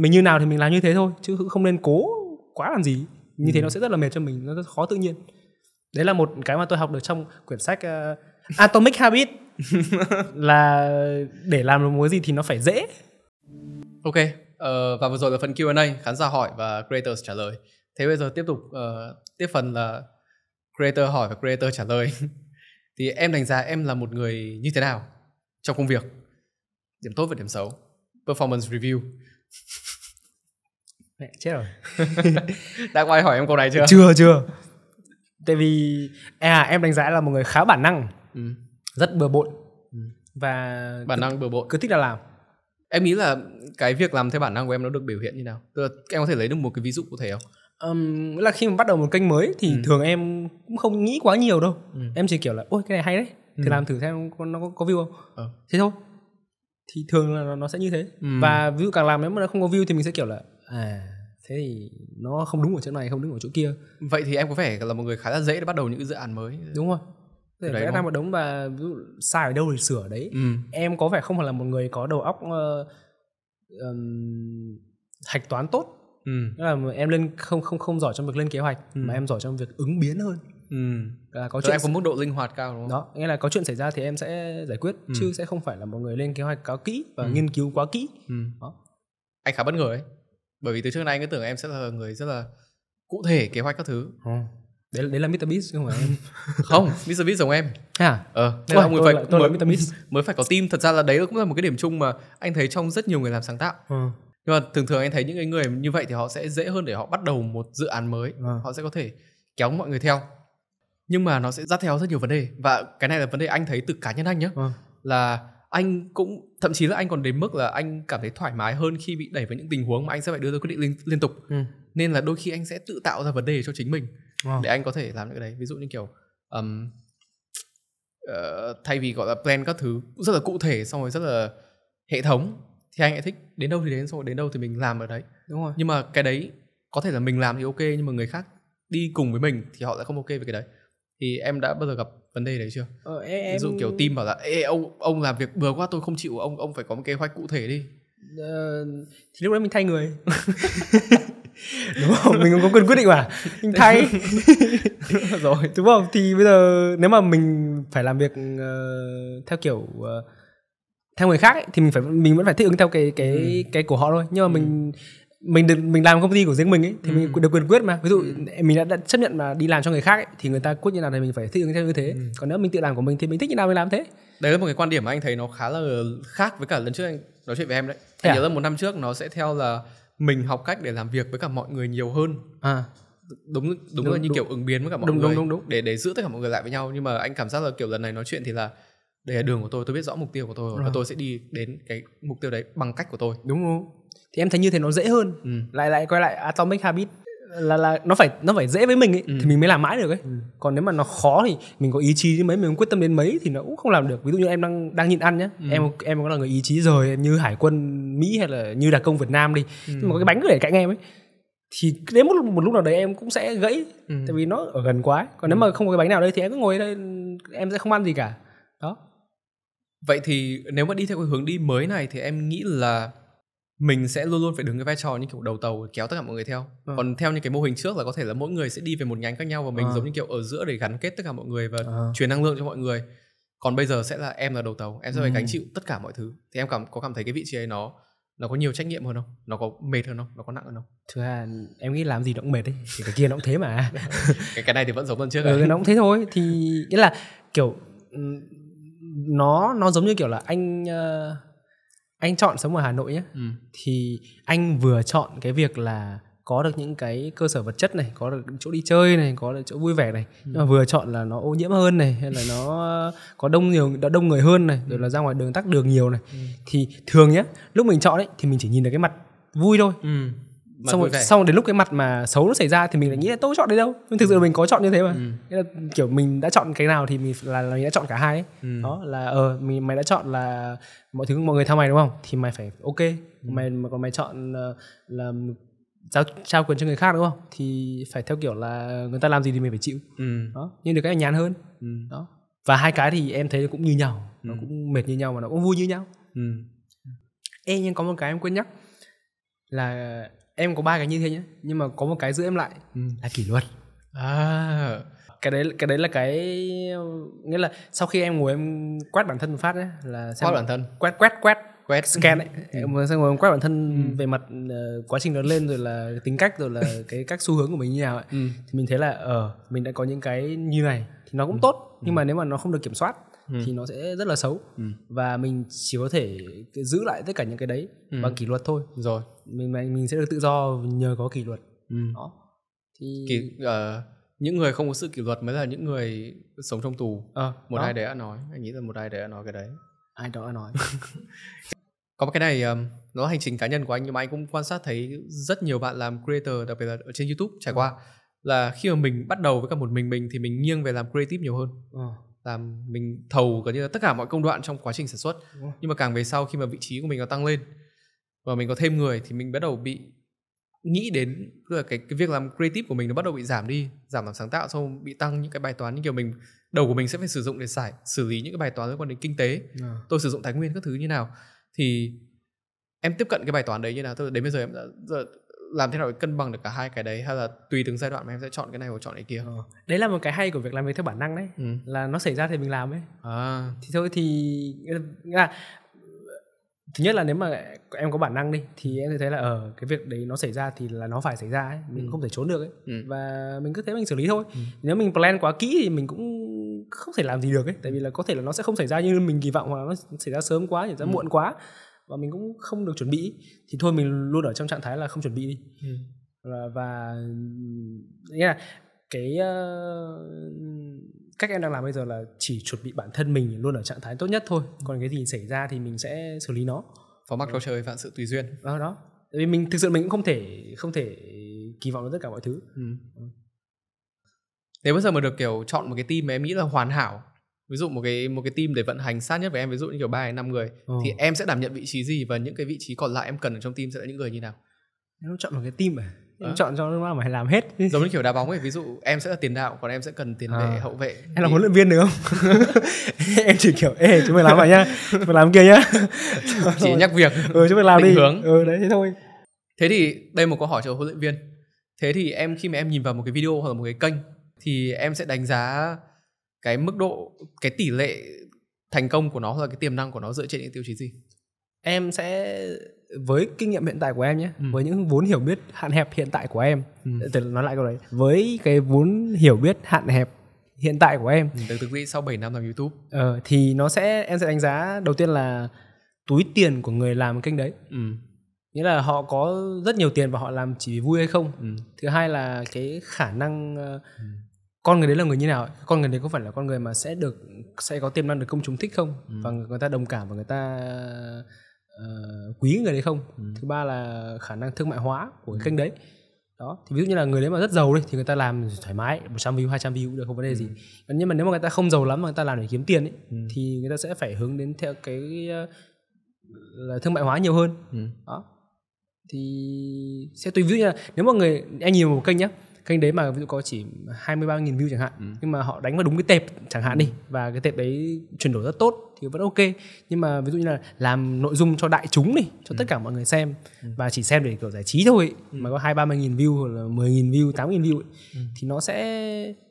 mình như nào thì mình làm như thế thôi chứ không nên cố quá làm gì như ừ. thế nó sẽ rất là mệt cho mình nó rất khó tự nhiên đấy là một cái mà tôi học được trong quyển sách uh, Atomic Habit là để làm được mối gì thì nó phải dễ ok uh, và vừa rồi là phần Q&A khán giả hỏi và creators trả lời thế bây giờ tiếp tục uh, tiếp phần là creator hỏi và creator trả lời thì em đánh giá em là một người như thế nào trong công việc điểm tốt và điểm xấu performance review mẹ chết rồi đã quay hỏi em câu này chưa chưa chưa tại vì à em đánh giá là một người khá bản năng ừ. rất bừa bộn ừ. và bản cứ, năng bừa bộn cứ thích là làm em nghĩ là cái việc làm theo bản năng của em nó được biểu hiện như nào Tức là em có thể lấy được một cái ví dụ cụ thể không um, là khi mà bắt đầu một kênh mới thì ừ. thường em cũng không nghĩ quá nhiều đâu ừ. em chỉ kiểu là ôi cái này hay đấy thì ừ. làm thử xem nó có, có view không ừ. thế thôi thì thường là nó sẽ như thế ừ. và ví dụ càng làm nếu mà nó không có view thì mình sẽ kiểu là à thế thì nó không đúng ở chỗ này không đúng ở chỗ kia vậy thì em có vẻ là một người khá là dễ để bắt đầu những dự án mới đúng rồi để vẽ ra một đống và ví dụ sai ở đâu thì sửa đấy ừ. em có vẻ không phải là một người có đầu óc uh, um, hạch toán tốt ừ. là em lên không không không giỏi trong việc lên kế hoạch ừ. mà em giỏi trong việc ứng biến hơn ừ. là có chuyện em có mức độ linh hoạt cao đúng không đó nghĩa là có chuyện xảy ra thì em sẽ giải quyết ừ. chứ sẽ không phải là một người lên kế hoạch quá kỹ và ừ. nghiên cứu quá kỹ ừ. đó anh khá bất ngờ ấy bởi vì từ trước nay anh cứ tưởng em sẽ là người rất là cụ thể kế hoạch các thứ ừ. đấy đấy là Mr Beast không phải em không Mr Beast giống em à ờ nên là mới phải là, tôi mới, là Mr Beast mới phải có team thật ra là đấy cũng là một cái điểm chung mà anh thấy trong rất nhiều người làm sáng tạo ừ. nhưng mà thường thường anh thấy những cái người như vậy thì họ sẽ dễ hơn để họ bắt đầu một dự án mới ừ. họ sẽ có thể kéo mọi người theo nhưng mà nó sẽ dắt theo rất nhiều vấn đề và cái này là vấn đề anh thấy từ cá nhân anh nhé à. Vâng. là anh cũng thậm chí là anh còn đến mức là anh cảm thấy thoải mái hơn khi bị đẩy vào những tình huống mà anh sẽ phải đưa ra quyết định liên, liên tục ừ. nên là đôi khi anh sẽ tự tạo ra vấn đề cho chính mình wow. Vâng. để anh có thể làm được cái đấy ví dụ như kiểu um, uh, thay vì gọi là plan các thứ rất là cụ thể xong rồi rất là hệ thống thì anh lại thích đến đâu thì đến xong rồi đến đâu thì mình làm ở đấy đúng rồi nhưng mà cái đấy có thể là mình làm thì ok nhưng mà người khác đi cùng với mình thì họ lại không ok về cái đấy thì em đã bao giờ gặp vấn đề đấy chưa ờ, em... ví dụ kiểu team bảo là Ê, ông ông làm việc bừa quá tôi không chịu ông ông phải có một kế hoạch cụ thể đi ờ, thì lúc đó mình thay người đúng không mình không có quyền quyết định mà mình thay rồi đúng không thì bây giờ nếu mà mình phải làm việc uh, theo kiểu uh, theo người khác ấy, thì mình phải mình vẫn phải thích ứng theo cái cái ừ. cái của họ thôi nhưng mà ừ. mình mình được mình làm công ty của riêng mình ấy thì ừ. mình được quyền quyết mà ví dụ ừ. mình đã, đã chấp nhận mà đi làm cho người khác ấy, thì người ta quyết như nào thì mình phải thích ứng theo như thế ừ. còn nếu mình tự làm của mình thì mình thích như nào mình làm thế đấy là một cái quan điểm mà anh thấy nó khá là khác với cả lần trước anh nói chuyện với em đấy anh à? nhớ là một năm trước nó sẽ theo là mình học cách để làm việc với cả mọi người nhiều hơn à đúng đúng, đúng là như đúng. kiểu ứng biến với cả mọi đúng, người đúng, đúng, đúng. để để giữ tất cả mọi người lại với nhau nhưng mà anh cảm giác là kiểu lần này nói chuyện thì là đây là đường của tôi tôi biết rõ mục tiêu của tôi rồi. và tôi sẽ đi đến cái mục tiêu đấy bằng cách của tôi đúng không thì em thấy như thế nó dễ hơn ừ. lại lại quay lại atomic habit là là nó phải nó phải dễ với mình ấy ừ. thì mình mới làm mãi được ấy ừ. còn nếu mà nó khó thì mình có ý chí đến mấy mình quyết tâm đến mấy thì nó cũng không làm được ví dụ như em đang đang nhịn ăn nhá ừ. em em có là người ý chí rồi như hải quân mỹ hay là như đặc công việt nam đi ừ. nhưng mà có cái bánh cứ để cạnh em ấy thì đến một, một lúc nào đấy em cũng sẽ gãy ừ. tại vì nó ở gần quá ấy. còn ừ. nếu mà không có cái bánh nào đây thì em cứ ngồi đây em sẽ không ăn gì cả đó vậy thì nếu mà đi theo cái hướng đi mới này thì em nghĩ là mình sẽ luôn luôn phải đứng cái vai trò như kiểu đầu tàu kéo tất cả mọi người theo à. còn theo những cái mô hình trước là có thể là mỗi người sẽ đi về một nhánh khác nhau và mình à. giống như kiểu ở giữa để gắn kết tất cả mọi người và à. truyền năng lượng cho mọi người còn bây giờ sẽ là em là đầu tàu em sẽ phải ừ. gánh chịu tất cả mọi thứ thì em cảm có cảm thấy cái vị trí ấy nó nó có nhiều trách nhiệm hơn không nó có mệt hơn không nó có nặng hơn không thực ra em nghĩ làm gì nó cũng mệt đấy thì cái kia nó cũng thế mà cái cái này thì vẫn giống hơn trước ừ, à? nó cũng thế thôi thì nghĩa là kiểu ừ, nó nó giống như kiểu là anh uh anh chọn sống ở Hà Nội nhé ừ. thì anh vừa chọn cái việc là có được những cái cơ sở vật chất này có được chỗ đi chơi này có được chỗ vui vẻ này ừ. nhưng mà vừa chọn là nó ô nhiễm hơn này hay là nó có đông nhiều đông người hơn này rồi ừ. là ra ngoài đường tắc đường nhiều này ừ. thì thường nhé lúc mình chọn ấy thì mình chỉ nhìn được cái mặt vui thôi ừ mặt xong rồi vẻ. xong đến lúc cái mặt mà xấu nó xảy ra thì mình lại nghĩ là tôi chọn đấy đâu nhưng thực sự là mình có chọn như thế mà ừ. Nghĩa là kiểu mình đã chọn cái nào thì mình là, là mình đã chọn cả hai ấy. Ừ. đó là ờ mình mày đã chọn là mọi thứ mọi người theo mày đúng không thì mày phải ok ừ. mày mà còn mày chọn ờ, là, trao trao quyền cho người khác đúng không thì phải theo kiểu là người ta làm gì thì mình phải chịu ừ. đó nhưng được cái nhàn hơn ừ. đó và hai cái thì em thấy cũng như nhau ừ. nó cũng mệt như nhau mà nó cũng vui như nhau ừ. Ê nhưng có một cái em quên nhắc là em có ba cái như thế nhé nhưng mà có một cái giữ em lại ừ. là kỷ luật à cái đấy cái đấy là cái nghĩa là sau khi em ngồi em quét bản thân một phát ấy, là xem quét bản thân quét quét quét quét scan ấy ừ. em sẽ ngồi em quét bản thân ừ. về mặt uh, quá trình lớn lên rồi là tính cách rồi là cái các xu hướng của mình như nào ấy. Ừ. thì mình thấy là ở ờ, uh, mình đã có những cái như này thì nó cũng ừ. tốt nhưng ừ. mà nếu mà nó không được kiểm soát Ừ. thì nó sẽ rất là xấu ừ. và mình chỉ có thể giữ lại tất cả những cái đấy ừ. bằng kỷ luật thôi rồi mình mình sẽ được tự do nhờ có kỷ luật ừ. đó thì kỷ, uh, những người không có sự kỷ luật mới là những người sống trong tù à, một đó. ai đấy đã nói anh nghĩ là một ai đấy đã nói cái đấy ai đó đã nói có một cái này um, nó là hành trình cá nhân của anh nhưng mà anh cũng quan sát thấy rất nhiều bạn làm creator đặc biệt là ở trên youtube trải ừ. qua là khi mà mình bắt đầu với cả một mình mình thì mình nghiêng về làm creative nhiều hơn ừ là mình thầu gần như là tất cả mọi công đoạn trong quá trình sản xuất nhưng mà càng về sau khi mà vị trí của mình nó tăng lên và mình có thêm người thì mình bắt đầu bị nghĩ đến tức là cái, cái việc làm creative của mình nó bắt đầu bị giảm đi giảm làm sáng tạo xong bị tăng những cái bài toán như kiểu mình đầu của mình sẽ phải sử dụng để giải xử lý những cái bài toán liên quan đến kinh tế à. tôi sử dụng tài nguyên các thứ như nào thì em tiếp cận cái bài toán đấy như nào tôi đến bây giờ em đã, đã làm thế nào để cân bằng được cả hai cái đấy hay là tùy từng giai đoạn mà em sẽ chọn cái này hoặc chọn cái kia ờ. đấy là một cái hay của việc làm việc theo bản năng đấy ừ. là nó xảy ra thì mình làm ấy à. thì thôi thì là thứ nhất là nếu mà em có bản năng đi thì em thấy là ở ờ, uh, cái việc đấy nó xảy ra thì là nó phải xảy ra ấy mình ừ. không thể trốn được ấy ừ. và mình cứ thế mình xử lý thôi ừ. nếu mình plan quá kỹ thì mình cũng không thể làm gì được ấy tại ừ. vì là có thể là nó sẽ không xảy ra như mình kỳ vọng hoặc là nó xảy ra sớm quá xảy ra ừ. muộn quá và mình cũng không được chuẩn bị thì thôi mình luôn ở trong trạng thái là không chuẩn bị đi ừ. và, nghĩa là cái uh, cách em đang làm bây giờ là chỉ chuẩn bị bản thân mình luôn ở trạng thái tốt nhất thôi còn cái gì xảy ra thì mình sẽ xử lý nó phó mặc trò trời vạn sự tùy duyên à, đó tại vì mình thực sự mình cũng không thể không thể kỳ vọng được tất cả mọi thứ ừ. nếu ừ. bây giờ mà được kiểu chọn một cái team mà em nghĩ là hoàn hảo ví dụ một cái một cái team để vận hành sát nhất với em ví dụ như kiểu ba đến năm người ừ. thì em sẽ đảm nhận vị trí gì và những cái vị trí còn lại em cần ở trong team sẽ là những người như nào em chọn một cái team à em à. chọn cho nó phải làm hết giống như kiểu đá bóng ấy ví dụ em sẽ là tiền đạo còn em sẽ cần tiền vệ à. hậu vệ em thì... là huấn luyện viên được không em chỉ kiểu ê chúng mày làm vậy nhá chúng mày làm kia nhá chỉ nhắc việc ừ chúng mày làm Định đi hướng ừ đấy thế thôi thế thì đây một câu hỏi cho huấn luyện viên thế thì em khi mà em nhìn vào một cái video hoặc là một cái kênh thì em sẽ đánh giá cái mức độ cái tỷ lệ thành công của nó là cái tiềm năng của nó dựa trên những tiêu chí gì em sẽ với kinh nghiệm hiện tại của em nhé ừ. với những vốn hiểu biết hạn hẹp hiện tại của em ừ. từ nói lại câu đấy với cái vốn hiểu biết hạn hẹp hiện tại của em ừ, từ từ khi sau 7 năm làm youtube ờ, thì nó sẽ em sẽ đánh giá đầu tiên là túi tiền của người làm kênh đấy ừ. nghĩa là họ có rất nhiều tiền và họ làm chỉ vì vui hay không ừ. thứ hai là cái khả năng uh, ừ con người đấy là người như nào con người đấy có phải là con người mà sẽ được sẽ có tiềm năng được công chúng thích không ừ. và người, ta đồng cảm và người ta uh, quý người đấy không ừ. thứ ba là khả năng thương mại hóa của cái ừ. kênh đấy đó thì ví dụ như là người đấy mà rất giàu đi thì người ta làm thoải mái 100 view 200 view cũng được không vấn đề ừ. gì nhưng mà nếu mà người ta không giàu lắm mà người ta làm để kiếm tiền ấy, ừ. thì người ta sẽ phải hướng đến theo cái ờ, là thương mại hóa nhiều hơn ừ. đó thì sẽ tùy ví dụ như là nếu mà người anh nhìn một kênh nhé kênh đấy mà ví dụ có chỉ 23 nghìn view chẳng hạn ừ. nhưng mà họ đánh vào đúng cái tệp chẳng hạn đi ừ. và cái tệp đấy chuyển đổi rất tốt thì vẫn ok nhưng mà ví dụ như là làm nội dung cho đại chúng đi cho ừ. tất cả mọi người xem ừ. và chỉ xem để kiểu giải trí thôi ấy, ừ. mà có hai ba mươi nghìn view hoặc là mười nghìn view tám nghìn view ấy, ừ. thì nó sẽ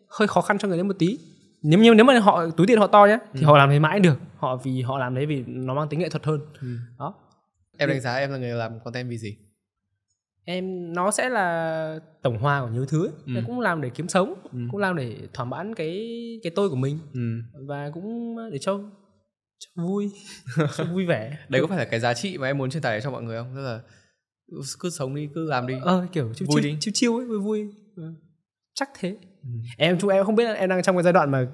hơi khó khăn cho người đấy một tí nếu như nếu mà họ túi tiền họ to nhá thì ừ. họ làm thế mãi được họ vì họ làm đấy vì nó mang tính nghệ thuật hơn ừ. đó em đánh giá em là người làm content vì gì em nó sẽ là tổng hòa của nhiều thứ ừ. cũng làm để kiếm sống ừ. cũng làm để thỏa mãn cái cái tôi của mình ừ. và cũng để cho, cho vui cho vui vẻ đấy có phải là cái giá trị mà em muốn truyền tải cho mọi người không tức là cứ sống đi cứ làm đi ờ, kiểu chiêu vui chiêu, đi chiêu chiêu ấy vui vui ừ. chắc thế em chúng em không biết em đang trong cái giai đoạn mà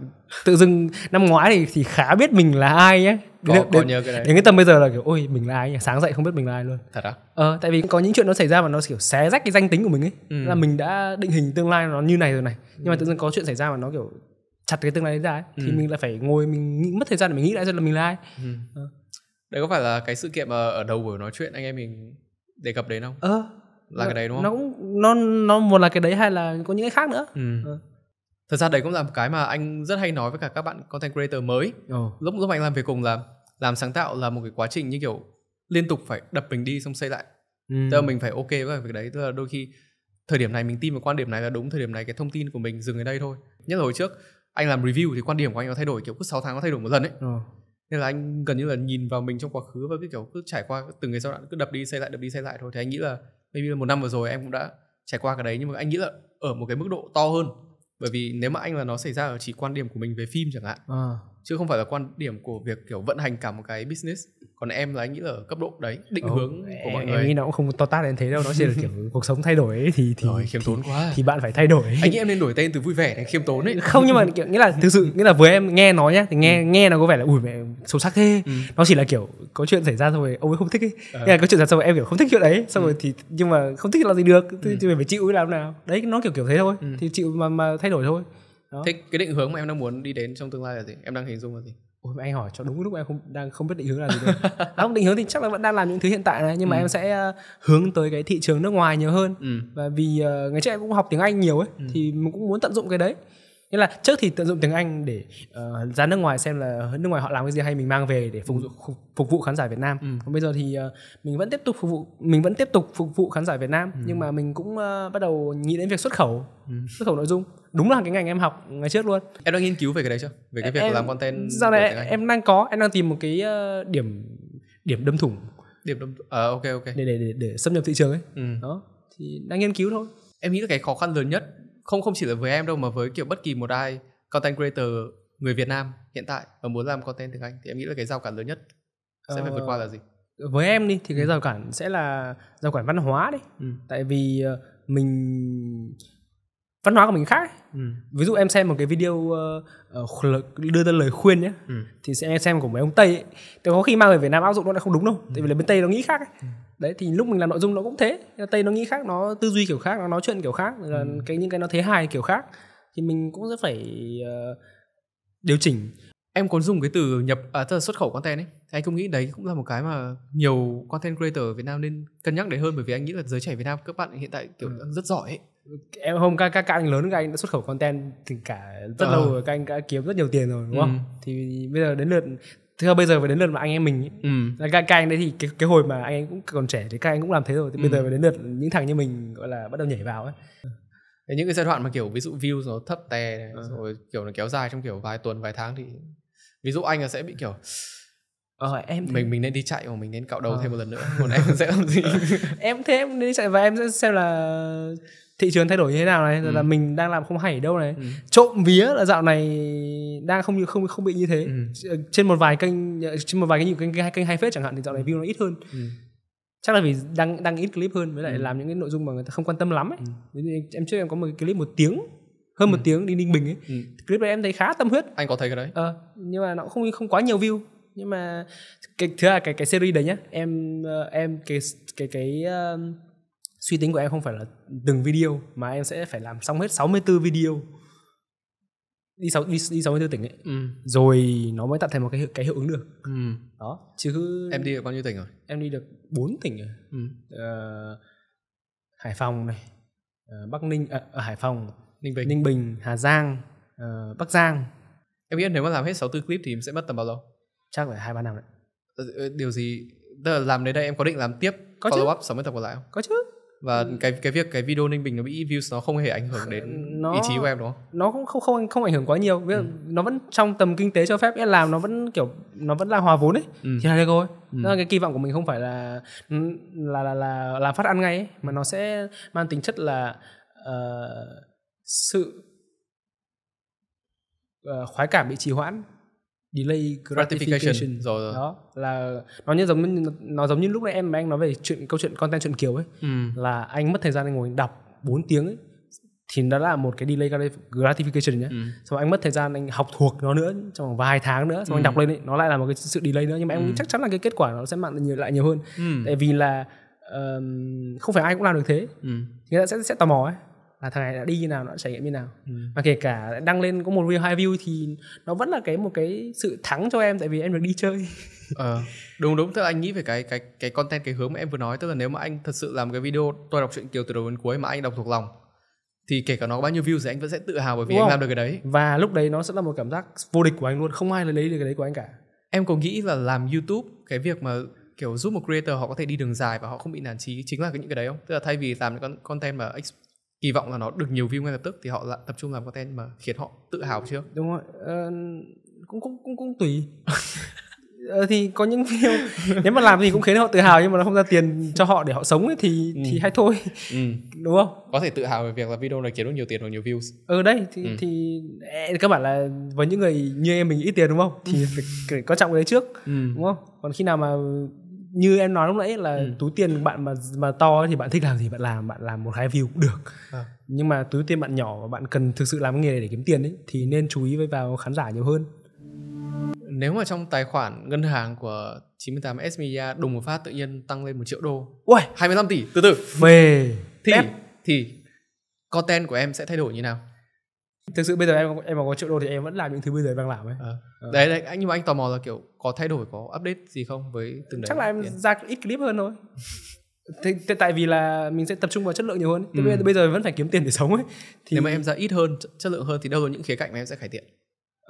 tự dưng năm ngoái thì thì khá biết mình là ai nhé có, đến, nhớ cái đấy. đến cái tầm bây giờ là kiểu ôi mình là ai nhỉ sáng dậy không biết mình là ai luôn thật á ờ tại vì có những chuyện nó xảy ra mà nó kiểu xé rách cái danh tính của mình ấy ừ. là mình đã định hình tương lai nó như này rồi này nhưng ừ. mà tự dưng có chuyện xảy ra mà nó kiểu chặt cái tương lai đấy ra ấy. Ừ. thì mình lại phải ngồi mình nghĩ mất thời gian để mình nghĩ lại xem là mình là ai ừ. ờ. đấy có phải là cái sự kiện mà ở đầu buổi nói chuyện anh em mình đề cập đến không ờ là cái đấy đúng không nó cũng nó nó một là cái đấy hay là có những cái khác nữa ừ. Ừ. thật ra đấy cũng là một cái mà anh rất hay nói với cả các bạn content creator mới ừ. lúc lúc anh làm việc cùng là làm sáng tạo là một cái quá trình như kiểu liên tục phải đập mình đi xong xây lại ừ. tức là mình phải ok với việc đấy tức là đôi khi thời điểm này mình tin vào quan điểm này là đúng thời điểm này cái thông tin của mình dừng ở đây thôi nhất là hồi trước anh làm review thì quan điểm của anh nó thay đổi kiểu cứ 6 tháng nó thay đổi một lần ấy ừ. nên là anh gần như là nhìn vào mình trong quá khứ và cứ kiểu cứ trải qua từng cái giai đoạn cứ đập đi xây lại đập đi xây lại thôi thì anh nghĩ là maybe một năm vừa rồi em cũng đã trải qua cái đấy nhưng mà anh nghĩ là ở một cái mức độ to hơn bởi vì nếu mà anh là nó xảy ra ở chỉ quan điểm của mình về phim chẳng hạn à chứ không phải là quan điểm của việc kiểu vận hành cả một cái business còn em là anh nghĩ là ở cấp độ đấy định ừ, hướng của em, mọi người em nghĩ nó cũng không to tát đến thế đâu nó chỉ là kiểu cuộc sống thay đổi ấy, thì thì Rồi, khiêm tốn thì, quá thì, bạn phải thay đổi ấy. anh nghĩ em nên đổi tên từ vui vẻ thành khiêm tốn ấy không nhưng mà kiểu nghĩa là thực sự nghĩa là với em nghe nói nhá thì nghe ừ. nghe nó có vẻ là ủi mẹ sâu sắc thế ừ. nó chỉ là kiểu có chuyện xảy ra xong rồi ông ấy không thích ấy à. nghĩa là có chuyện xảy ra rồi em kiểu không thích chuyện đấy xong ừ. rồi thì nhưng mà không thích làm gì được thì ừ. mình phải chịu làm nào đấy nó kiểu kiểu thế thôi ừ. thì chịu mà mà thay đổi thôi đó. Thích cái định hướng mà em đang muốn đi đến trong tương lai là gì? Em đang hình dung là gì? Ôi anh hỏi cho đúng lúc em không đang không biết định hướng là gì đâu. không định hướng thì chắc là vẫn đang làm những thứ hiện tại này nhưng mà ừ. em sẽ ờ, hướng tới cái thị trường nước ngoài nhiều hơn. Ừ. Và vì uh, ngày trước em cũng học tiếng Anh nhiều ấy ừ. thì mình cũng muốn tận dụng cái đấy nghĩa là trước thì tận dụng tiếng anh để uh, ra nước ngoài xem là nước ngoài họ làm cái gì hay mình mang về để phục ừ. vụ phục vụ khán giả việt nam ừ. còn bây giờ thì uh, mình vẫn tiếp tục phục vụ mình vẫn tiếp tục phục vụ khán giả việt nam ừ. nhưng mà mình cũng uh, bắt đầu nghĩ đến việc xuất khẩu ừ. xuất khẩu nội dung đúng là cái ngành em học ngày trước luôn em đang nghiên cứu về cái đấy chưa về cái việc em, làm content sau này em đang có em đang tìm một cái uh, điểm điểm đâm thủng điểm đâm à, ok ok để, để để để xâm nhập thị trường ấy ừ. đó thì đang nghiên cứu thôi em nghĩ là cái khó khăn lớn nhất không không chỉ là với em đâu mà với kiểu bất kỳ một ai content creator người Việt Nam hiện tại và muốn làm content tiếng Anh thì em nghĩ là cái rào cản lớn nhất sẽ phải vượt ờ, qua là gì? Với em đi thì cái ừ. rào cản sẽ là rào cản văn hóa đấy. Ừ. Tại vì ờ, mình văn hóa của mình khác Ừ. ví dụ em xem một cái video uh, đưa ra lời khuyên nhé ừ. thì sẽ em xem của mấy ông tây ấy. thì có khi mang về việt nam áp dụng nó lại không đúng đâu ừ. tại vì là bên tây nó nghĩ khác ấy. Ừ. đấy thì lúc mình làm nội dung nó cũng thế tây nó nghĩ khác nó tư duy kiểu khác nó nói chuyện kiểu khác ừ. cái những cái nó thế hài kiểu khác thì mình cũng sẽ phải uh, điều chỉnh em còn dùng cái từ nhập à, tức là xuất khẩu content ấy thì anh cũng nghĩ đấy cũng là một cái mà nhiều content creator ở Việt Nam nên cân nhắc đấy hơn bởi vì anh nghĩ là giới trẻ Việt Nam các bạn hiện tại kiểu ừ. rất giỏi ấy em hôm các các, anh lớn các anh đã xuất khẩu content từ cả rất ờ. lâu rồi các anh đã kiếm rất nhiều tiền rồi đúng không ừ. thì bây giờ đến lượt thưa bây giờ phải đến lượt mà anh em mình ấy. Ừ. Các, các anh đấy thì cái, cái hồi mà anh em cũng còn trẻ thì các anh cũng làm thế rồi thì bây ừ. giờ phải đến lượt những thằng như mình gọi là bắt đầu nhảy vào ấy Thế những cái giai đoạn mà kiểu ví dụ view nó thấp tè này, ừ. rồi kiểu nó kéo dài trong kiểu vài tuần vài tháng thì ví dụ anh là sẽ bị kiểu ờ em thì... mình mình nên đi chạy hoặc mình nên cạo đầu ờ. thêm một lần nữa còn em sẽ làm gì em thế em đi chạy và em sẽ xem là thị trường thay đổi như thế nào này ừ. là mình đang làm không hay đâu này ừ. trộm vía là dạo này đang không như không không bị như thế ừ. Ờ, trên một vài kênh ờ, trên một vài cái nhiều kênh kênh, kênh hai phết chẳng hạn thì dạo này view nó ít hơn ừ. chắc là vì đang đang ít clip hơn với lại ừ. làm những cái nội dung mà người ta không quan tâm lắm ấy ừ. em trước em có một cái clip một tiếng hơn ừ. một tiếng đi ninh bình ấy ừ. clip đấy em thấy khá tâm huyết anh có thấy cái đấy ờ, nhưng mà nó cũng không không quá nhiều view nhưng mà cái thứ là cái cái series đấy nhá em ờ, em cái cái cái, cái suy tính của em không phải là từng video mà em sẽ phải làm xong hết 64 video đi sáu đi, đi 64 tỉnh ấy ừ. rồi nó mới tạo thành một cái cái hiệu ứng được ừ. đó chứ em đi được bao nhiêu tỉnh rồi em đi được 4 tỉnh rồi ừ. uh, Hải Phòng này uh, Bắc Ninh à, ở à, Hải Phòng Ninh Bình Ninh Bình Hà Giang uh, Bắc Giang em biết nếu mà làm hết 64 clip thì em sẽ mất tầm bao lâu chắc phải hai ba năm đấy điều gì tức là làm đến đây em có định làm tiếp có follow chứ. up 60 tập còn lại không có chứ và ừ. cái cái việc cái video ninh bình nó bị views nó không hề ảnh hưởng đến nó, ý chí của em đúng không nó cũng không không không ảnh hưởng quá nhiều ừ. nó vẫn trong tầm kinh tế cho phép em làm nó vẫn kiểu nó vẫn là hòa vốn ấy ừ. thì là được thôi ừ. cái kỳ vọng của mình không phải là là là là, là phát ăn ngay ấy, mà nó sẽ mang tính chất là uh, sự uh, khoái cảm bị trì hoãn delay gratification, gratification. Rồi, rồi đó là nó như giống như nó giống như lúc nãy em anh nói về chuyện câu chuyện content chuyện kiều ấy ừ. là anh mất thời gian anh ngồi anh đọc 4 tiếng ấy thì đó là một cái delay gratification nhé ừ. xong anh mất thời gian anh học thuộc nó nữa trong vòng vài tháng nữa xong ừ. anh đọc lên ấy, nó lại là một cái sự delay nữa nhưng mà em nghĩ ừ. chắc chắn là cái kết quả nó sẽ mặn nhiều lại nhiều hơn ừ. tại vì là um, không phải ai cũng làm được thế ừ. người ta sẽ sẽ tò mò ấy là thằng này đã đi như nào nó trải nghiệm như nào ừ. và kể cả đăng lên có một view hai view thì nó vẫn là cái một cái sự thắng cho em tại vì em được đi chơi ờ, đúng đúng tức là anh nghĩ về cái cái cái content cái hướng mà em vừa nói tức là nếu mà anh thật sự làm cái video tôi đọc truyện kiều từ đầu đến cuối mà anh đọc thuộc lòng thì kể cả nó có bao nhiêu view thì anh vẫn sẽ tự hào bởi vì đúng anh làm được cái đấy và lúc đấy nó sẽ là một cảm giác vô địch của anh luôn không ai lấy được cái đấy của anh cả em có nghĩ là làm youtube cái việc mà kiểu giúp một creator họ có thể đi đường dài và họ không bị nản trí chính là những cái đấy không tức là thay vì làm những con content mà kỳ vọng là nó được nhiều view ngay lập tức thì họ lại tập trung làm content mà khiến họ tự hào chưa đúng rồi uh, cũng cũng cũng cũng tùy uh, thì có những video nếu mà làm gì cũng khiến họ tự hào nhưng mà nó không ra tiền cho họ để họ sống ấy, thì ừ. thì hay thôi ừ. đúng không có thể tự hào về việc là video này kiếm được nhiều tiền hoặc nhiều views ừ đây thì, ừ. thì các bạn là với những người như em mình ít tiền đúng không thì ừ. phải, có trọng cái đấy trước ừ. đúng không còn khi nào mà như em nói lúc nãy là ừ. túi tiền bạn mà mà to thì bạn thích làm gì bạn làm bạn làm một hai view cũng được à. nhưng mà túi tiền bạn nhỏ và bạn cần thực sự làm cái nghề này để kiếm tiền ấy thì nên chú ý với vào khán giả nhiều hơn nếu mà trong tài khoản ngân hàng của 98 S đùng một phát tự nhiên tăng lên một triệu đô Ui, 25 tỷ từ từ về thì Đép. thì content của em sẽ thay đổi như nào thực sự bây giờ em em mà có triệu đô thì em vẫn làm những thứ bây giờ đang làm ấy à Ờ. đấy đấy anh nhưng mà anh tò mò là kiểu có thay đổi có update gì không với từng đấy chắc là em tiền. ra ít clip hơn thôi thế, tại vì là mình sẽ tập trung vào chất lượng nhiều hơn thế ừ. bây giờ vẫn phải kiếm tiền để sống ấy thì nếu mà em ra ít hơn chất lượng hơn thì đâu là những khía cạnh mà em sẽ cải thiện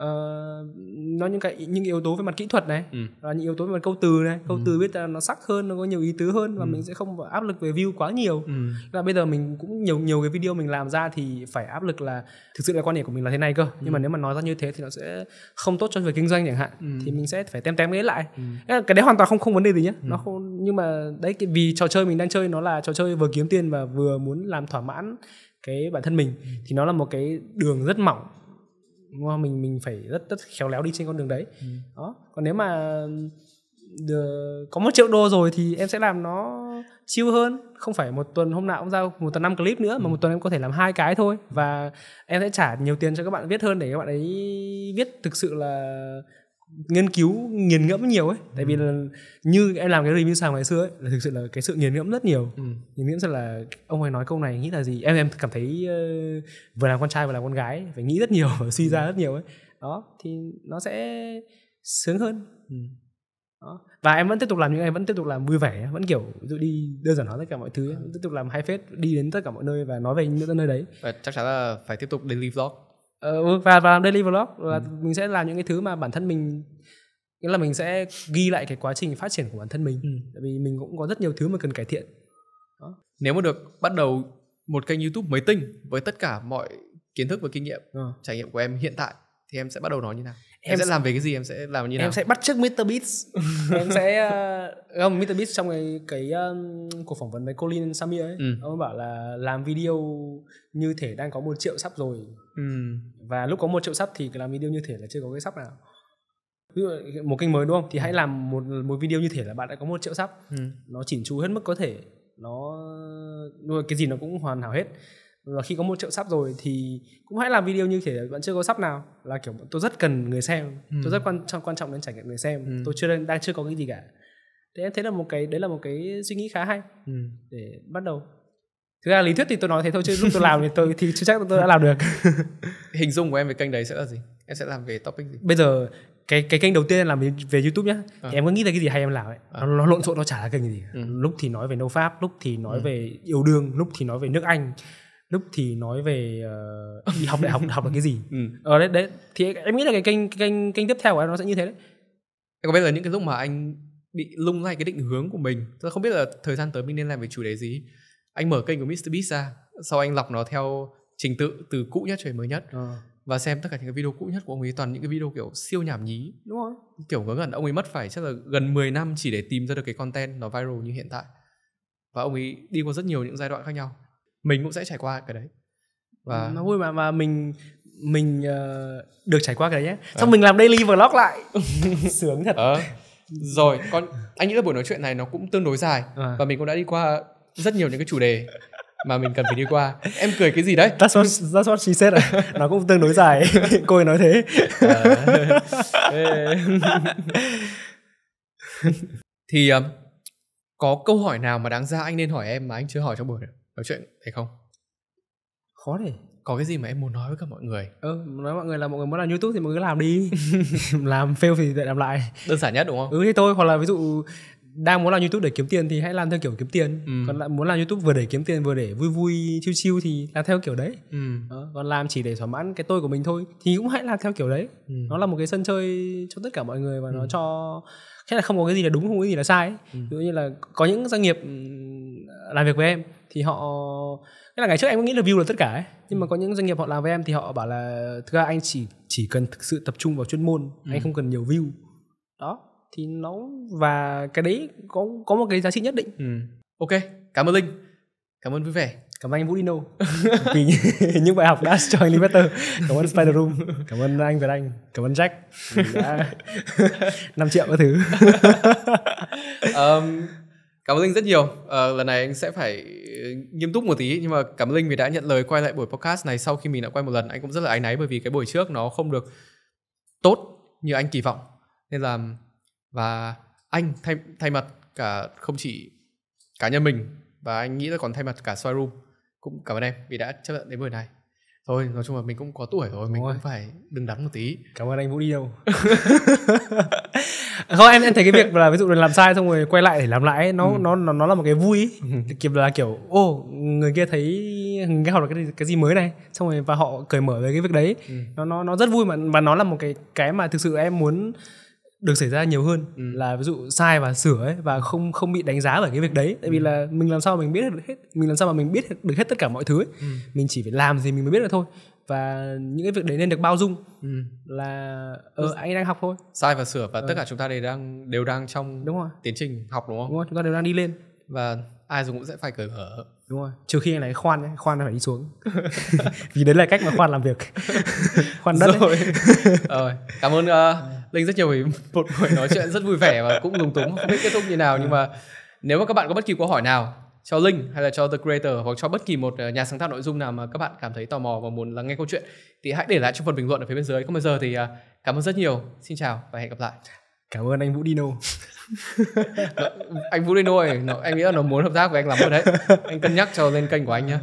uh, nó những cái những yếu tố về mặt kỹ thuật này ừ. là những yếu tố về mặt câu từ này câu ừ. từ biết là nó sắc hơn nó có nhiều ý tứ hơn và ừ. mình sẽ không áp lực về view quá nhiều ừ. là bây giờ mình cũng nhiều nhiều cái video mình làm ra thì phải áp lực là thực sự là quan điểm của mình là thế này cơ ừ. nhưng mà nếu mà nói ra như thế thì nó sẽ không tốt cho việc kinh doanh chẳng hạn ừ. thì mình sẽ phải tem tem cái lại ừ. cái đấy hoàn toàn không không vấn đề gì nhé ừ. nó không nhưng mà đấy vì trò chơi mình đang chơi nó là trò chơi vừa kiếm tiền và vừa muốn làm thỏa mãn cái bản thân mình ừ. thì nó là một cái đường rất mỏng mình mình phải rất rất khéo léo đi trên con đường đấy ừ. đó còn nếu mà được, có một triệu đô rồi thì em sẽ làm nó chiêu hơn không phải một tuần hôm nào cũng ra một tuần năm clip nữa ừ. mà một tuần em có thể làm hai cái thôi và em sẽ trả nhiều tiền cho các bạn viết hơn để các bạn ấy viết thực sự là nghiên cứu nghiền ngẫm nhiều ấy tại vì ừ. là như em làm cái review sàng ngày xưa ấy là thực sự là cái sự nghiền ngẫm rất nhiều ừ. nghiền ngẫm rất là ông ấy nói câu này nghĩ là gì em em cảm thấy uh, vừa làm con trai vừa làm con gái phải nghĩ rất nhiều suy ừ. ra rất nhiều ấy đó thì nó sẽ sướng hơn ừ. đó. và em vẫn tiếp tục làm những em vẫn tiếp tục làm vui vẻ vẫn kiểu ví dụ đi đơn giản hóa tất cả mọi thứ ấy. Ừ. tiếp tục làm hai phết đi đến tất cả mọi nơi và nói về những nơi đấy và chắc chắn là phải tiếp tục daily vlog Ờ, ừ, và và làm daily vlog là ừ. mình sẽ làm những cái thứ mà bản thân mình nghĩa là mình sẽ ghi lại cái quá trình phát triển của bản thân mình ừ. tại vì mình cũng có rất nhiều thứ mà cần cải thiện Đó. nếu mà được bắt đầu một kênh youtube mới tinh với tất cả mọi kiến thức và kinh nghiệm ừ. trải nghiệm của em hiện tại thì em sẽ bắt đầu nói như nào em, em sẽ làm về cái gì em sẽ làm như nào em sẽ bắt chước Mr Beats em sẽ uh, không Mr Beats trong cái cái um, cuộc phỏng vấn với Colin Samir ấy ừ. ông bảo là làm video như thể đang có một triệu sắp rồi ừ. và lúc có một triệu sắp thì làm video như thể là chưa có cái sắp nào ví dụ một kênh mới đúng không thì ừ. hãy làm một một video như thể là bạn đã có một triệu sắp ừ. nó chỉnh chu hết mức có thể nó cái gì nó cũng hoàn hảo hết và khi có một triệu sắp rồi thì cũng hãy làm video như thế vẫn chưa có sắp nào là kiểu tôi rất cần người xem ừ. tôi rất quan trọng quan trọng đến trải nghiệm người xem ừ. tôi chưa đang chưa có cái gì cả thế em thấy là một cái đấy là một cái suy nghĩ khá hay ừ. để bắt đầu thực ra lý thuyết thì tôi nói thế thôi chứ lúc tôi làm thì tôi thì chưa chắc tôi đã làm được hình dung của em về kênh đấy sẽ là gì em sẽ làm về topic gì bây giờ cái cái kênh đầu tiên làm về, youtube nhá à. em có nghĩ ra cái gì hay em làm ấy à. nó, nó lộn xộn nó chả là kênh gì Ừ. lúc thì nói về nâu pháp lúc thì nói ừ. về yêu đương lúc thì nói về nước anh lúc thì nói về uh, đi học đại học học là cái gì ừ. ờ đấy đấy thì em nghĩ là cái kênh kênh kênh tiếp theo của em nó sẽ như thế đấy em có biết là những cái lúc mà anh bị lung lay cái định hướng của mình tôi không biết là thời gian tới mình nên làm về chủ đề gì anh mở kênh của Mr Beast ra sau anh lọc nó theo trình tự từ cũ nhất cho đến mới nhất à. và xem tất cả những cái video cũ nhất của ông ấy toàn những cái video kiểu siêu nhảm nhí đúng không kiểu ngớ ngẩn ông ấy mất phải chắc là gần 10 năm chỉ để tìm ra được cái content nó viral như hiện tại và ông ấy đi qua rất nhiều những giai đoạn khác nhau mình cũng sẽ trải qua cái đấy và ừ, nó vui mà mà mình mình uh, được trải qua cái đấy nhé xong à. mình làm daily vlog lại sướng thật à. rồi con anh nghĩ là buổi nói chuyện này nó cũng tương đối dài à. và mình cũng đã đi qua rất nhiều những cái chủ đề mà mình cần phải đi qua em cười cái gì đấy that's what, that's what she said à. nó cũng tương đối dài cô ấy nói thế thì um, có câu hỏi nào mà đáng ra anh nên hỏi em mà anh chưa hỏi trong buổi này nói chuyện thấy không khó để có cái gì mà em muốn nói với cả mọi người ừ nói mọi người là mọi người muốn làm youtube thì mọi người làm đi làm fail thì lại làm lại đơn giản nhất đúng không ừ như tôi hoặc là ví dụ đang muốn làm youtube để kiếm tiền thì hãy làm theo kiểu kiếm tiền ừ. còn lại muốn làm youtube vừa để kiếm tiền vừa để vui vui chiêu chiêu thì làm theo kiểu đấy ừ. đó. Ờ, còn làm chỉ để thỏa mãn cái tôi của mình thôi thì cũng hãy làm theo kiểu đấy ừ. nó là một cái sân chơi cho tất cả mọi người và ừ. nó cho hay là không có cái gì là đúng không có cái gì là sai ấy. Ừ. ví dụ như là có những doanh nghiệp ừ, làm việc với em thì họ cái là ngày trước em cũng nghĩ là view là tất cả ấy nhưng mà ừ. có những doanh nghiệp họ làm với em thì họ bảo là thực ra anh chỉ chỉ cần thực sự tập trung vào chuyên môn ừ. anh không cần nhiều view đó thì nó và cái đấy có có một cái giá trị nhất định ừ. ok cảm ơn linh cảm ơn vui vẻ cảm ơn anh vũ dino vì những bài học đã cho anh linh better cảm ơn spider room cảm ơn anh việt anh cảm ơn jack đã triệu các thứ um, cảm ơn linh rất nhiều à, lần này anh sẽ phải ừ, nghiêm túc một tí nhưng mà cảm ơn linh vì đã nhận lời quay lại buổi podcast này sau khi mình đã quay một lần anh cũng rất là áy náy bởi vì cái buổi trước nó không được tốt như anh kỳ vọng nên là và anh thay thay mặt cả không chỉ cá nhân mình và anh nghĩ là còn thay mặt cả soi room cũng cảm ơn em vì đã chấp nhận đến buổi này thôi nói chung là mình cũng có tuổi rồi Đúng mình rồi. cũng phải đừng đắn một tí cảm ơn anh vũ đi đâu không em em thấy cái việc là ví dụ làm sai xong rồi quay lại để làm lại nó ừ. nó nó nó là một cái vui ừ. kiểu là kiểu ô oh, người kia thấy cái học được cái cái gì mới này xong rồi và họ cởi mở về cái việc đấy ừ. nó nó nó rất vui mà và nó là một cái cái mà thực sự em muốn được xảy ra nhiều hơn ừ. là ví dụ sai và sửa ấy và không không bị đánh giá bởi cái việc đấy tại vì ừ. là mình làm sao mình biết được hết mình làm sao mà mình biết được hết tất cả mọi thứ ấy. Ừ. mình chỉ phải làm gì mình mới biết được thôi và những cái việc đấy nên được bao dung ừ. là ờ ừ. anh đang học thôi sai và sửa và ừ. tất cả chúng ta đều đang đều đang trong đúng rồi. tiến trình học đúng không đúng rồi chúng ta đều đang đi lên và ai rồi cũng sẽ phải cởi mở đúng rồi trừ khi anh này khoan ấy, khoan phải đi xuống vì đấy là cách mà khoan làm việc khoan đất rồi ờ, cảm ơn uh, linh rất nhiều vì một buổi nói chuyện rất vui vẻ và cũng lúng túng không biết kết thúc như nào nhưng vâng. mà nếu mà các bạn có bất kỳ câu hỏi nào cho Linh hay là cho The Creator hoặc cho bất kỳ một ờ, nhà sáng tạo nội dung nào mà các bạn cảm thấy tò mò và muốn lắng nghe câu chuyện thì hãy để lại trong phần bình luận ở phía bên dưới. Còn bây giờ thì ờ, cảm ơn rất nhiều. Xin chào và hẹn gặp lại. Cảm ơn anh Vũ Dino. anh Vũ Dino ơi, nó, em nghĩ là nó muốn hợp tác với anh lắm rồi đấy. Anh cân nhắc cho lên kênh của anh nhé.